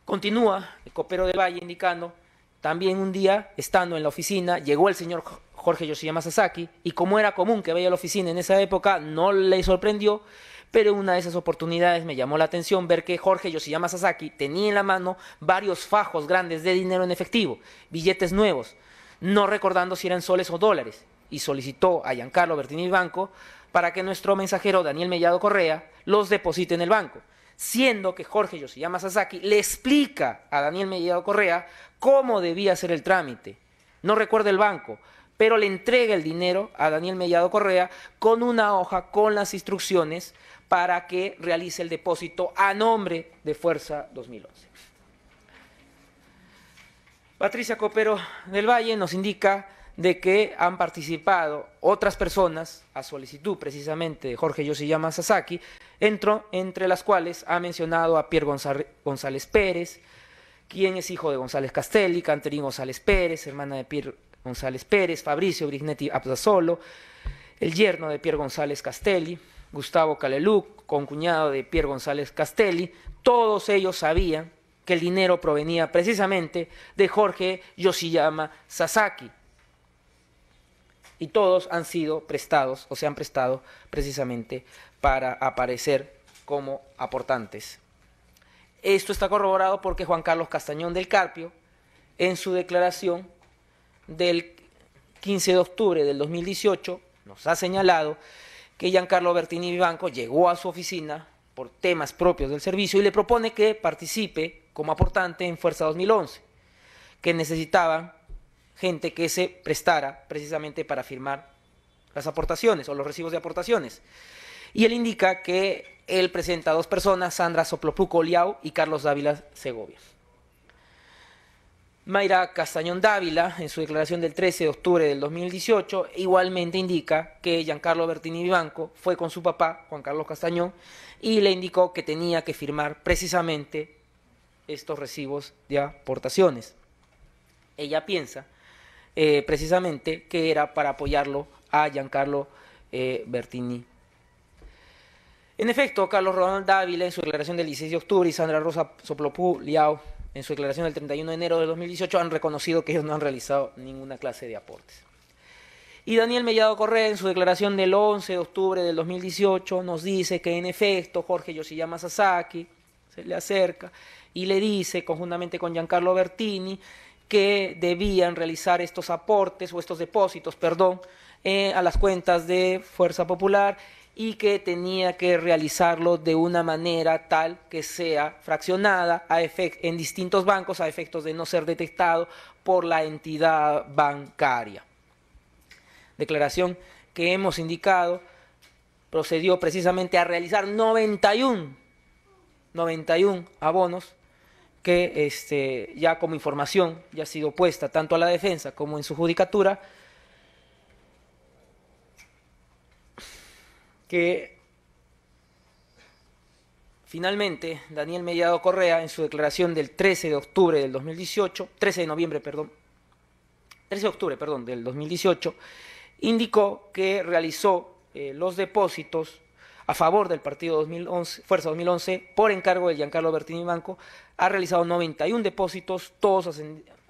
Continúa el copero de Valle indicando, también un día, estando en la oficina, llegó el señor Jorge Yoshiyama Sasaki y como era común que vaya a la oficina en esa época, no le sorprendió, pero una de esas oportunidades me llamó la atención ver que Jorge Yoshiyama Sasaki tenía en la mano varios fajos grandes de dinero en efectivo, billetes nuevos, no recordando si eran soles o dólares, y solicitó a Giancarlo Bertini Banco para que nuestro mensajero Daniel Mellado Correa los deposite en el banco siendo que Jorge Yoshiyama Sasaki le explica a Daniel Mellado Correa cómo debía ser el trámite. No recuerda el banco, pero le entrega el dinero a Daniel Mellado Correa con una hoja con las instrucciones para que realice el depósito a nombre de Fuerza 2011. Patricia Copero del Valle nos indica de que han participado otras personas a solicitud precisamente de Jorge Yoshiyama Sasaki entre las cuales ha mencionado a Pierre González Pérez, quien es hijo de González Castelli, Canterín González Pérez, hermana de Pierre González Pérez, Fabricio Brignetti Abdasolo, el yerno de Pierre González Castelli, Gustavo Caleluc, concuñado de Pierre González Castelli, todos ellos sabían que el dinero provenía precisamente de Jorge Yoshiyama Sasaki. Y todos han sido prestados o se han prestado precisamente para aparecer como aportantes. Esto está corroborado porque Juan Carlos Castañón del Carpio, en su declaración del 15 de octubre del 2018, nos ha señalado que Giancarlo Bertini Vivanco llegó a su oficina por temas propios del servicio y le propone que participe como aportante en Fuerza 2011, que necesitaba gente que se prestara precisamente para firmar las aportaciones o los recibos de aportaciones. Y él indica que él presenta a dos personas, Sandra Soplopuco Liao y Carlos Dávila Segovia. Mayra Castañón Dávila, en su declaración del 13 de octubre del 2018, igualmente indica que Giancarlo Bertini Vivanco fue con su papá, Juan Carlos Castañón, y le indicó que tenía que firmar precisamente estos recibos de aportaciones. Ella piensa eh, precisamente que era para apoyarlo a Giancarlo eh, Bertini en efecto, Carlos Ronald Dávila, en su declaración del 16 de octubre, y Sandra Rosa Soplopú Liao, en su declaración del 31 de enero de 2018, han reconocido que ellos no han realizado ninguna clase de aportes. Y Daniel Mellado Correa, en su declaración del 11 de octubre del 2018, nos dice que, en efecto, Jorge Yoshiyama Sasaki se le acerca y le dice, conjuntamente con Giancarlo Bertini, que debían realizar estos aportes o estos depósitos, perdón, eh, a las cuentas de Fuerza Popular y que tenía que realizarlo de una manera tal que sea fraccionada en distintos bancos a efectos de no ser detectado por la entidad bancaria. Declaración que hemos indicado procedió precisamente a realizar 91, 91 abonos que este, ya como información ya ha sido puesta tanto a la defensa como en su judicatura que finalmente Daniel Mediado Correa, en su declaración del 13 de octubre del 2018, 13 de noviembre, perdón, 13 de octubre, perdón, del 2018, indicó que realizó eh, los depósitos a favor del partido 2011, Fuerza 2011 por encargo de Giancarlo Bertini Banco, ha realizado 91 depósitos, todos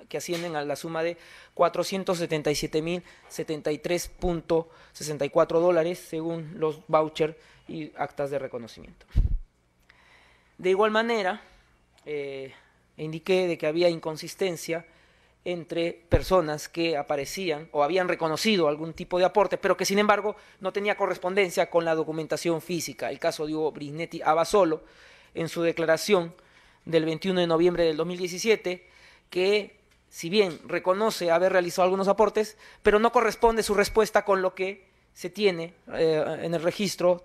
que ascienden a la suma de 477.073.64 dólares según los vouchers y actas de reconocimiento. De igual manera, eh, indiqué de que había inconsistencia entre personas que aparecían o habían reconocido algún tipo de aporte, pero que sin embargo no tenía correspondencia con la documentación física. El caso de Hugo Brignetti Abasolo, en su declaración del 21 de noviembre del 2017, que si bien reconoce haber realizado algunos aportes, pero no corresponde su respuesta con lo que se tiene eh, en el registro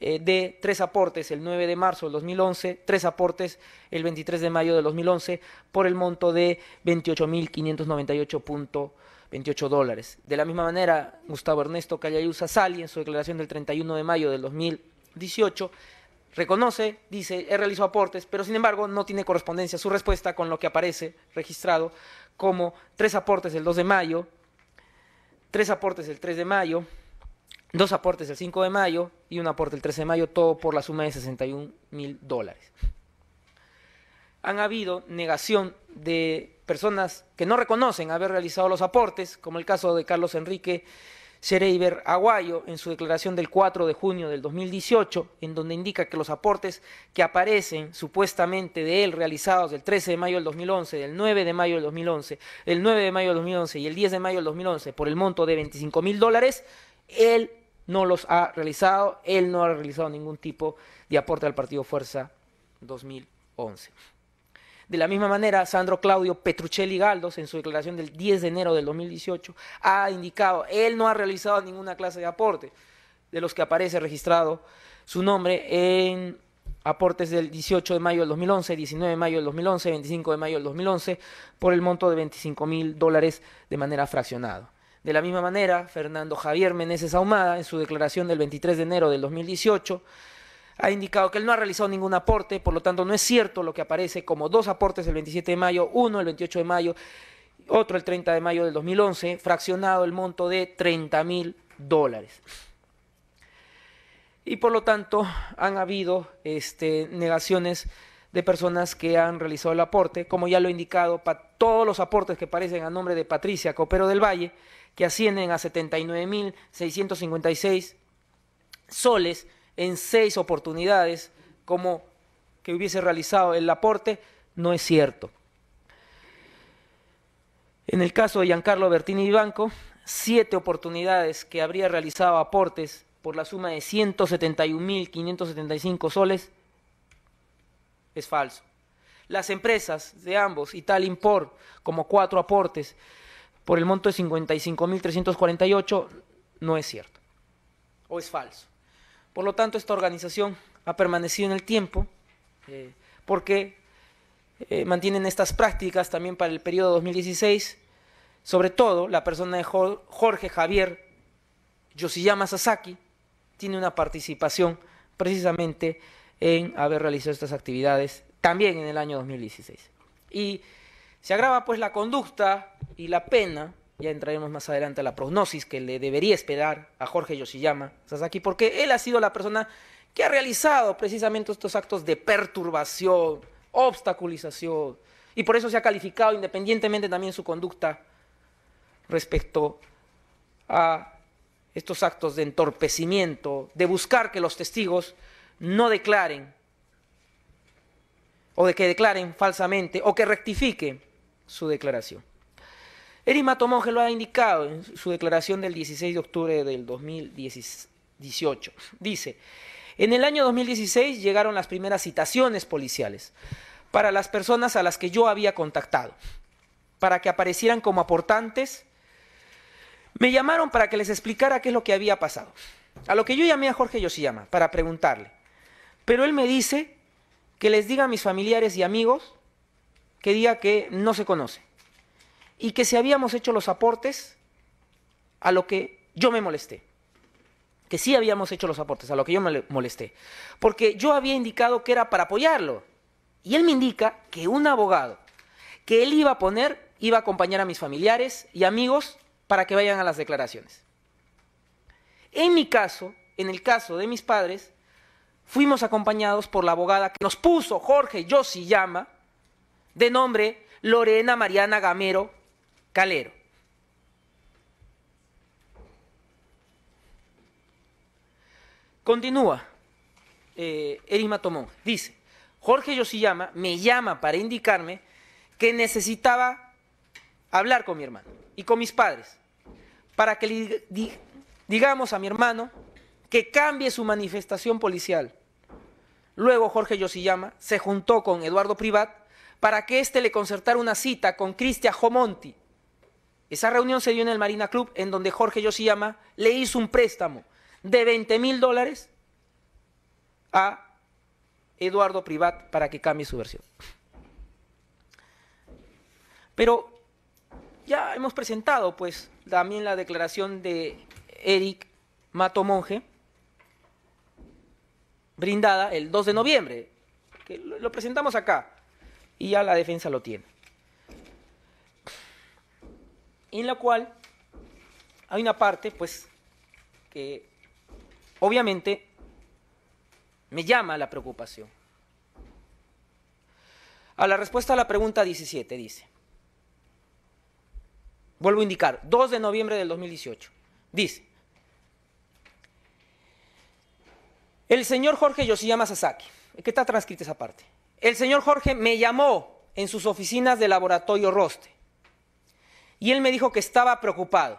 eh, de tres aportes el 9 de marzo del 2011, tres aportes el 23 de mayo del 2011 por el monto de 28.598.28 dólares. De la misma manera, Gustavo Ernesto Callayusa sale en su declaración del 31 de mayo del 2018, Reconoce, dice, he realizado aportes, pero sin embargo no tiene correspondencia su respuesta con lo que aparece registrado como tres aportes el 2 de mayo, tres aportes el 3 de mayo, dos aportes el 5 de mayo y un aporte el 3 de mayo, todo por la suma de 61 mil dólares. Han habido negación de personas que no reconocen haber realizado los aportes, como el caso de Carlos Enrique Cereiber Aguayo en su declaración del 4 de junio del 2018, en donde indica que los aportes que aparecen supuestamente de él realizados del 13 de mayo del 2011, del 9 de mayo del 2011, el 9 de mayo del 2011 y el 10 de mayo del 2011 por el monto de 25 mil dólares, él no los ha realizado, él no ha realizado ningún tipo de aporte al partido Fuerza 2011. De la misma manera, Sandro Claudio Petruccelli Galdos, en su declaración del 10 de enero del 2018, ha indicado, él no ha realizado ninguna clase de aporte, de los que aparece registrado su nombre en aportes del 18 de mayo del 2011, 19 de mayo del 2011, 25 de mayo del 2011, por el monto de 25 mil dólares de manera fraccionada. De la misma manera, Fernando Javier Meneses Ahumada, en su declaración del 23 de enero del 2018, ha indicado que él no ha realizado ningún aporte, por lo tanto no es cierto lo que aparece como dos aportes el 27 de mayo, uno el 28 de mayo, otro el 30 de mayo del 2011, fraccionado el monto de 30 mil dólares. Y por lo tanto han habido este, negaciones de personas que han realizado el aporte, como ya lo he indicado, para todos los aportes que aparecen a nombre de Patricia Copero del Valle, que ascienden a 79.656 soles en seis oportunidades como que hubiese realizado el aporte, no es cierto. En el caso de Giancarlo Bertini y Banco, siete oportunidades que habría realizado aportes por la suma de 171.575 soles es falso. Las empresas de ambos, tal Import, como cuatro aportes por el monto de 55.348, no es cierto o es falso. Por lo tanto, esta organización ha permanecido en el tiempo eh, porque eh, mantienen estas prácticas también para el periodo 2016. Sobre todo, la persona de Jorge Javier Yoshiyama Sasaki tiene una participación precisamente en haber realizado estas actividades también en el año 2016. Y se agrava pues la conducta y la pena ya entraremos más adelante a la prognosis que le debería esperar a Jorge Yoshiyama aquí porque él ha sido la persona que ha realizado precisamente estos actos de perturbación, obstaculización, y por eso se ha calificado independientemente también su conducta respecto a estos actos de entorpecimiento, de buscar que los testigos no declaren o de que declaren falsamente o que rectifiquen su declaración. Erima Tomonge lo ha indicado en su declaración del 16 de octubre del 2018. Dice, en el año 2016 llegaron las primeras citaciones policiales para las personas a las que yo había contactado, para que aparecieran como aportantes. Me llamaron para que les explicara qué es lo que había pasado. A lo que yo llamé a Jorge llama, para preguntarle. Pero él me dice que les diga a mis familiares y amigos que diga que no se conoce y que si habíamos hecho los aportes a lo que yo me molesté. Que sí habíamos hecho los aportes a lo que yo me molesté. Porque yo había indicado que era para apoyarlo. Y él me indica que un abogado que él iba a poner iba a acompañar a mis familiares y amigos para que vayan a las declaraciones. En mi caso, en el caso de mis padres, fuimos acompañados por la abogada que nos puso Jorge Llama, de nombre Lorena Mariana Gamero Calero. Continúa Erima eh, Erisma Tomón. Dice, Jorge Yosiyama me llama para indicarme que necesitaba hablar con mi hermano y con mis padres para que le digamos a mi hermano que cambie su manifestación policial. Luego Jorge Yosiyama se juntó con Eduardo Privat para que éste le concertara una cita con Cristia Jomonti, esa reunión se dio en el Marina Club, en donde Jorge Yoshiyama le hizo un préstamo de 20 mil dólares a Eduardo Privat para que cambie su versión. Pero ya hemos presentado, pues, también la declaración de Eric Matomonje, brindada el 2 de noviembre, que lo presentamos acá, y ya la defensa lo tiene en la cual hay una parte, pues, que obviamente me llama la preocupación. A la respuesta a la pregunta 17 dice, vuelvo a indicar, 2 de noviembre del 2018, dice, el señor Jorge Yoshiyama Sasaki, ¿qué está transcrita esa parte, el señor Jorge me llamó en sus oficinas de laboratorio Roste y él me dijo que estaba preocupado.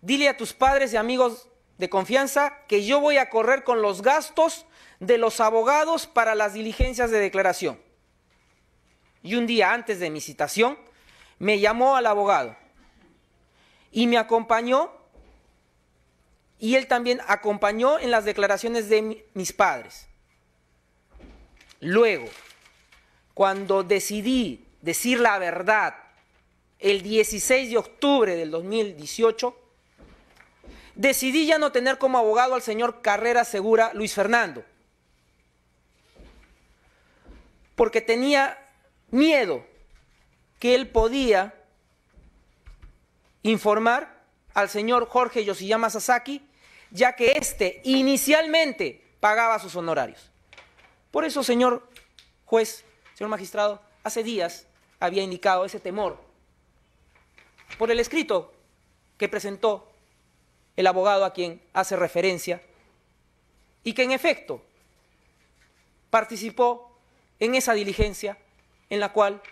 Dile a tus padres y amigos de confianza que yo voy a correr con los gastos de los abogados para las diligencias de declaración. Y un día antes de mi citación, me llamó al abogado y me acompañó y él también acompañó en las declaraciones de mis padres. Luego, cuando decidí decir la verdad el 16 de octubre del 2018, decidí ya no tener como abogado al señor Carrera Segura Luis Fernando, porque tenía miedo que él podía informar al señor Jorge Yoshiyama Sasaki, ya que éste inicialmente pagaba sus honorarios. Por eso, señor juez, señor magistrado, hace días había indicado ese temor por el escrito que presentó el abogado a quien hace referencia y que en efecto participó en esa diligencia en la cual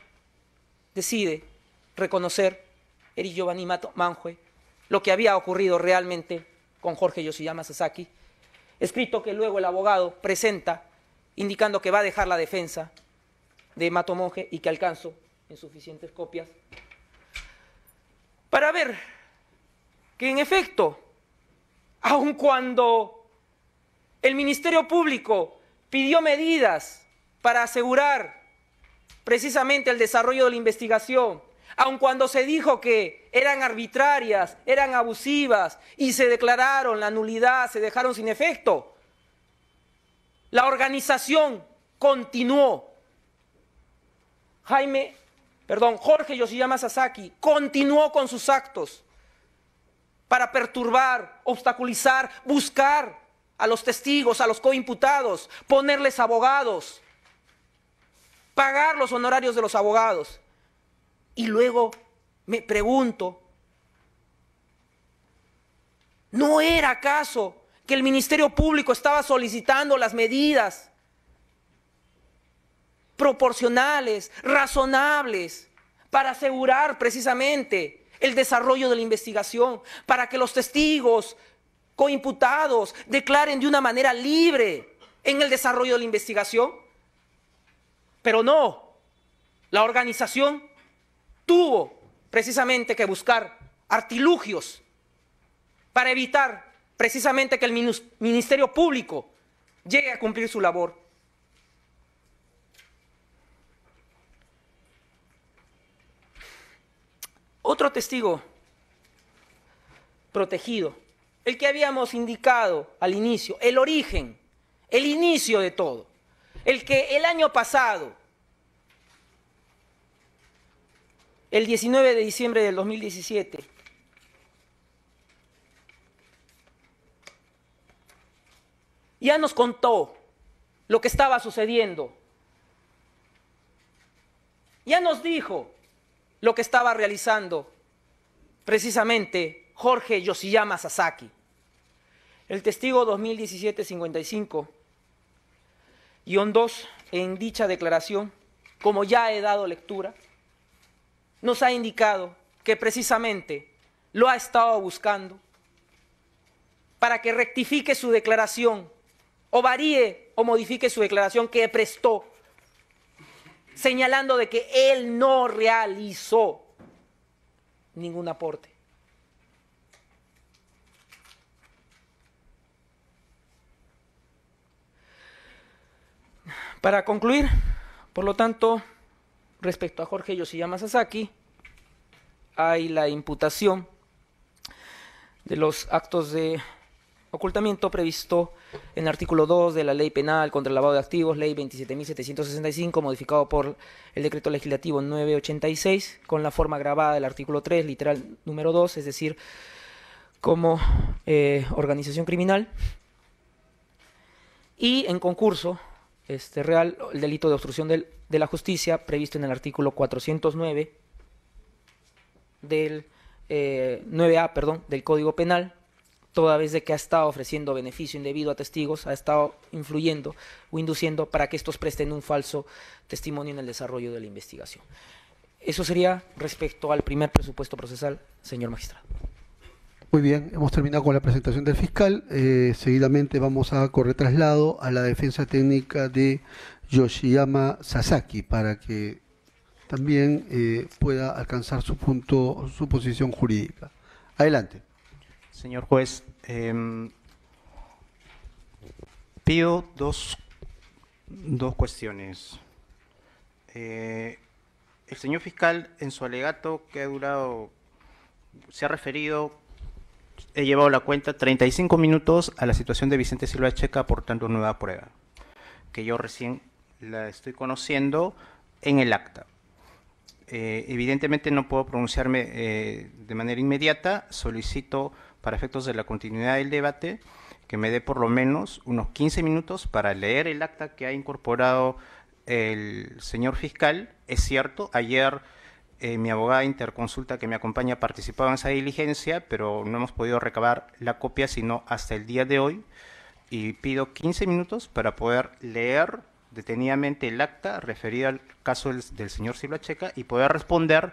decide reconocer Eri Giovanni Manjue lo que había ocurrido realmente con Jorge Yoshiyama Sasaki, escrito que luego el abogado presenta indicando que va a dejar la defensa de Mato y que alcanzó en suficientes copias para ver que en efecto, aun cuando el Ministerio Público pidió medidas para asegurar precisamente el desarrollo de la investigación, aun cuando se dijo que eran arbitrarias, eran abusivas y se declararon la nulidad, se dejaron sin efecto, la organización continuó. Jaime perdón, Jorge Yoshiyama Sasaki continuó con sus actos para perturbar, obstaculizar, buscar a los testigos, a los coimputados, ponerles abogados, pagar los honorarios de los abogados. Y luego me pregunto, ¿no era acaso que el Ministerio Público estaba solicitando las medidas proporcionales, razonables, para asegurar precisamente el desarrollo de la investigación, para que los testigos coimputados declaren de una manera libre en el desarrollo de la investigación. Pero no, la organización tuvo precisamente que buscar artilugios para evitar precisamente que el Ministerio Público llegue a cumplir su labor. Otro testigo protegido, el que habíamos indicado al inicio, el origen, el inicio de todo, el que el año pasado, el 19 de diciembre del 2017, ya nos contó lo que estaba sucediendo. Ya nos dijo lo que estaba realizando precisamente Jorge Yoshiyama Sasaki. El testigo 2017-55, 2, en dicha declaración, como ya he dado lectura, nos ha indicado que precisamente lo ha estado buscando para que rectifique su declaración o varíe o modifique su declaración que prestó señalando de que él no realizó ningún aporte. Para concluir, por lo tanto, respecto a Jorge Yoshiyama Sasaki, hay la imputación de los actos de Ocultamiento previsto en el artículo 2 de la Ley Penal contra el Lavado de Activos, Ley 27.765, modificado por el Decreto Legislativo 986, con la forma grabada del artículo 3, literal número 2, es decir, como eh, organización criminal. Y en concurso este, real, el delito de obstrucción de la justicia, previsto en el artículo 409 del 9A, eh, perdón, del Código Penal, toda vez de que ha estado ofreciendo beneficio indebido a testigos, ha estado influyendo o induciendo para que estos presten un falso testimonio en el desarrollo de la investigación. Eso sería respecto al primer presupuesto procesal, señor magistrado. Muy bien, hemos terminado con la presentación del fiscal. Eh, seguidamente vamos a correr traslado a la defensa técnica de Yoshiyama Sasaki para que también eh, pueda alcanzar su punto, su posición jurídica. Adelante. Señor juez, em, pido dos, dos cuestiones. Eh, el señor fiscal, en su alegato que ha durado, se ha referido, he llevado la cuenta, 35 minutos a la situación de Vicente Silva Checa aportando nueva prueba, que yo recién la estoy conociendo en el acta. Eh, evidentemente no puedo pronunciarme eh, de manera inmediata, solicito para efectos de la continuidad del debate, que me dé por lo menos unos 15 minutos para leer el acta que ha incorporado el señor fiscal. Es cierto, ayer eh, mi abogada interconsulta que me acompaña participaba en esa diligencia, pero no hemos podido recabar la copia sino hasta el día de hoy. Y pido 15 minutos para poder leer detenidamente el acta referido al caso del, señor Silva Checa y poder responder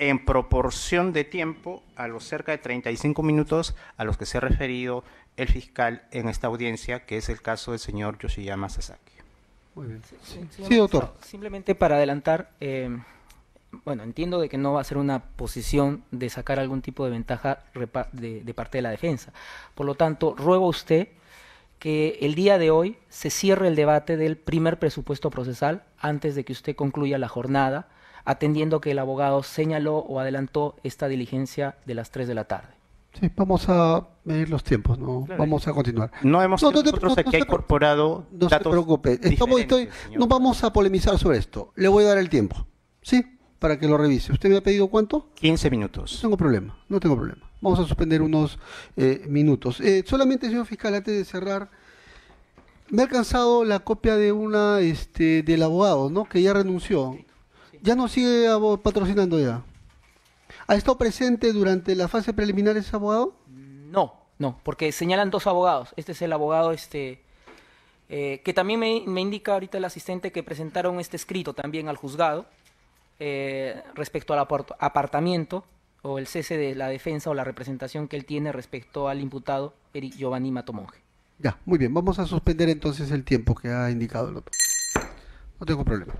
en proporción de tiempo a los cerca de 35 minutos a los que se ha referido el fiscal en esta audiencia, que es el caso del señor Yoshiyama Sasaki. Sí, doctor. Simplemente para adelantar, eh, bueno, entiendo de que no va a ser una posición de sacar algún tipo de ventaja de, de parte de la defensa. Por lo tanto, ruego a usted que el día de hoy se cierre el debate del primer presupuesto procesal antes de que usted concluya la jornada atendiendo que el abogado señaló o adelantó esta diligencia de las 3 de la tarde. Sí, vamos a medir los tiempos, ¿no? Vamos a continuar. No hemos incorporado No se preocupe, no vamos a polemizar sobre esto. Le voy a dar el tiempo, ¿sí? Para que lo revise. ¿Usted me ha pedido cuánto? 15 minutos. No tengo problema, no tengo problema. Vamos a suspender unos eh, minutos. Eh, solamente, señor fiscal, antes de cerrar, me ha alcanzado la copia de una, este, del abogado, ¿no? Que ya renunció ya no sigue patrocinando ya. ¿Ha estado presente durante la fase preliminar ese abogado? No, no, porque señalan dos abogados. Este es el abogado este, eh, que también me, indica ahorita el asistente que presentaron este escrito también al juzgado eh, respecto al apartamiento o el cese de la defensa o la representación que él tiene respecto al imputado Eric Giovanni Matomonge. Ya, muy bien, vamos a suspender entonces el tiempo que ha indicado el otro. No tengo problema.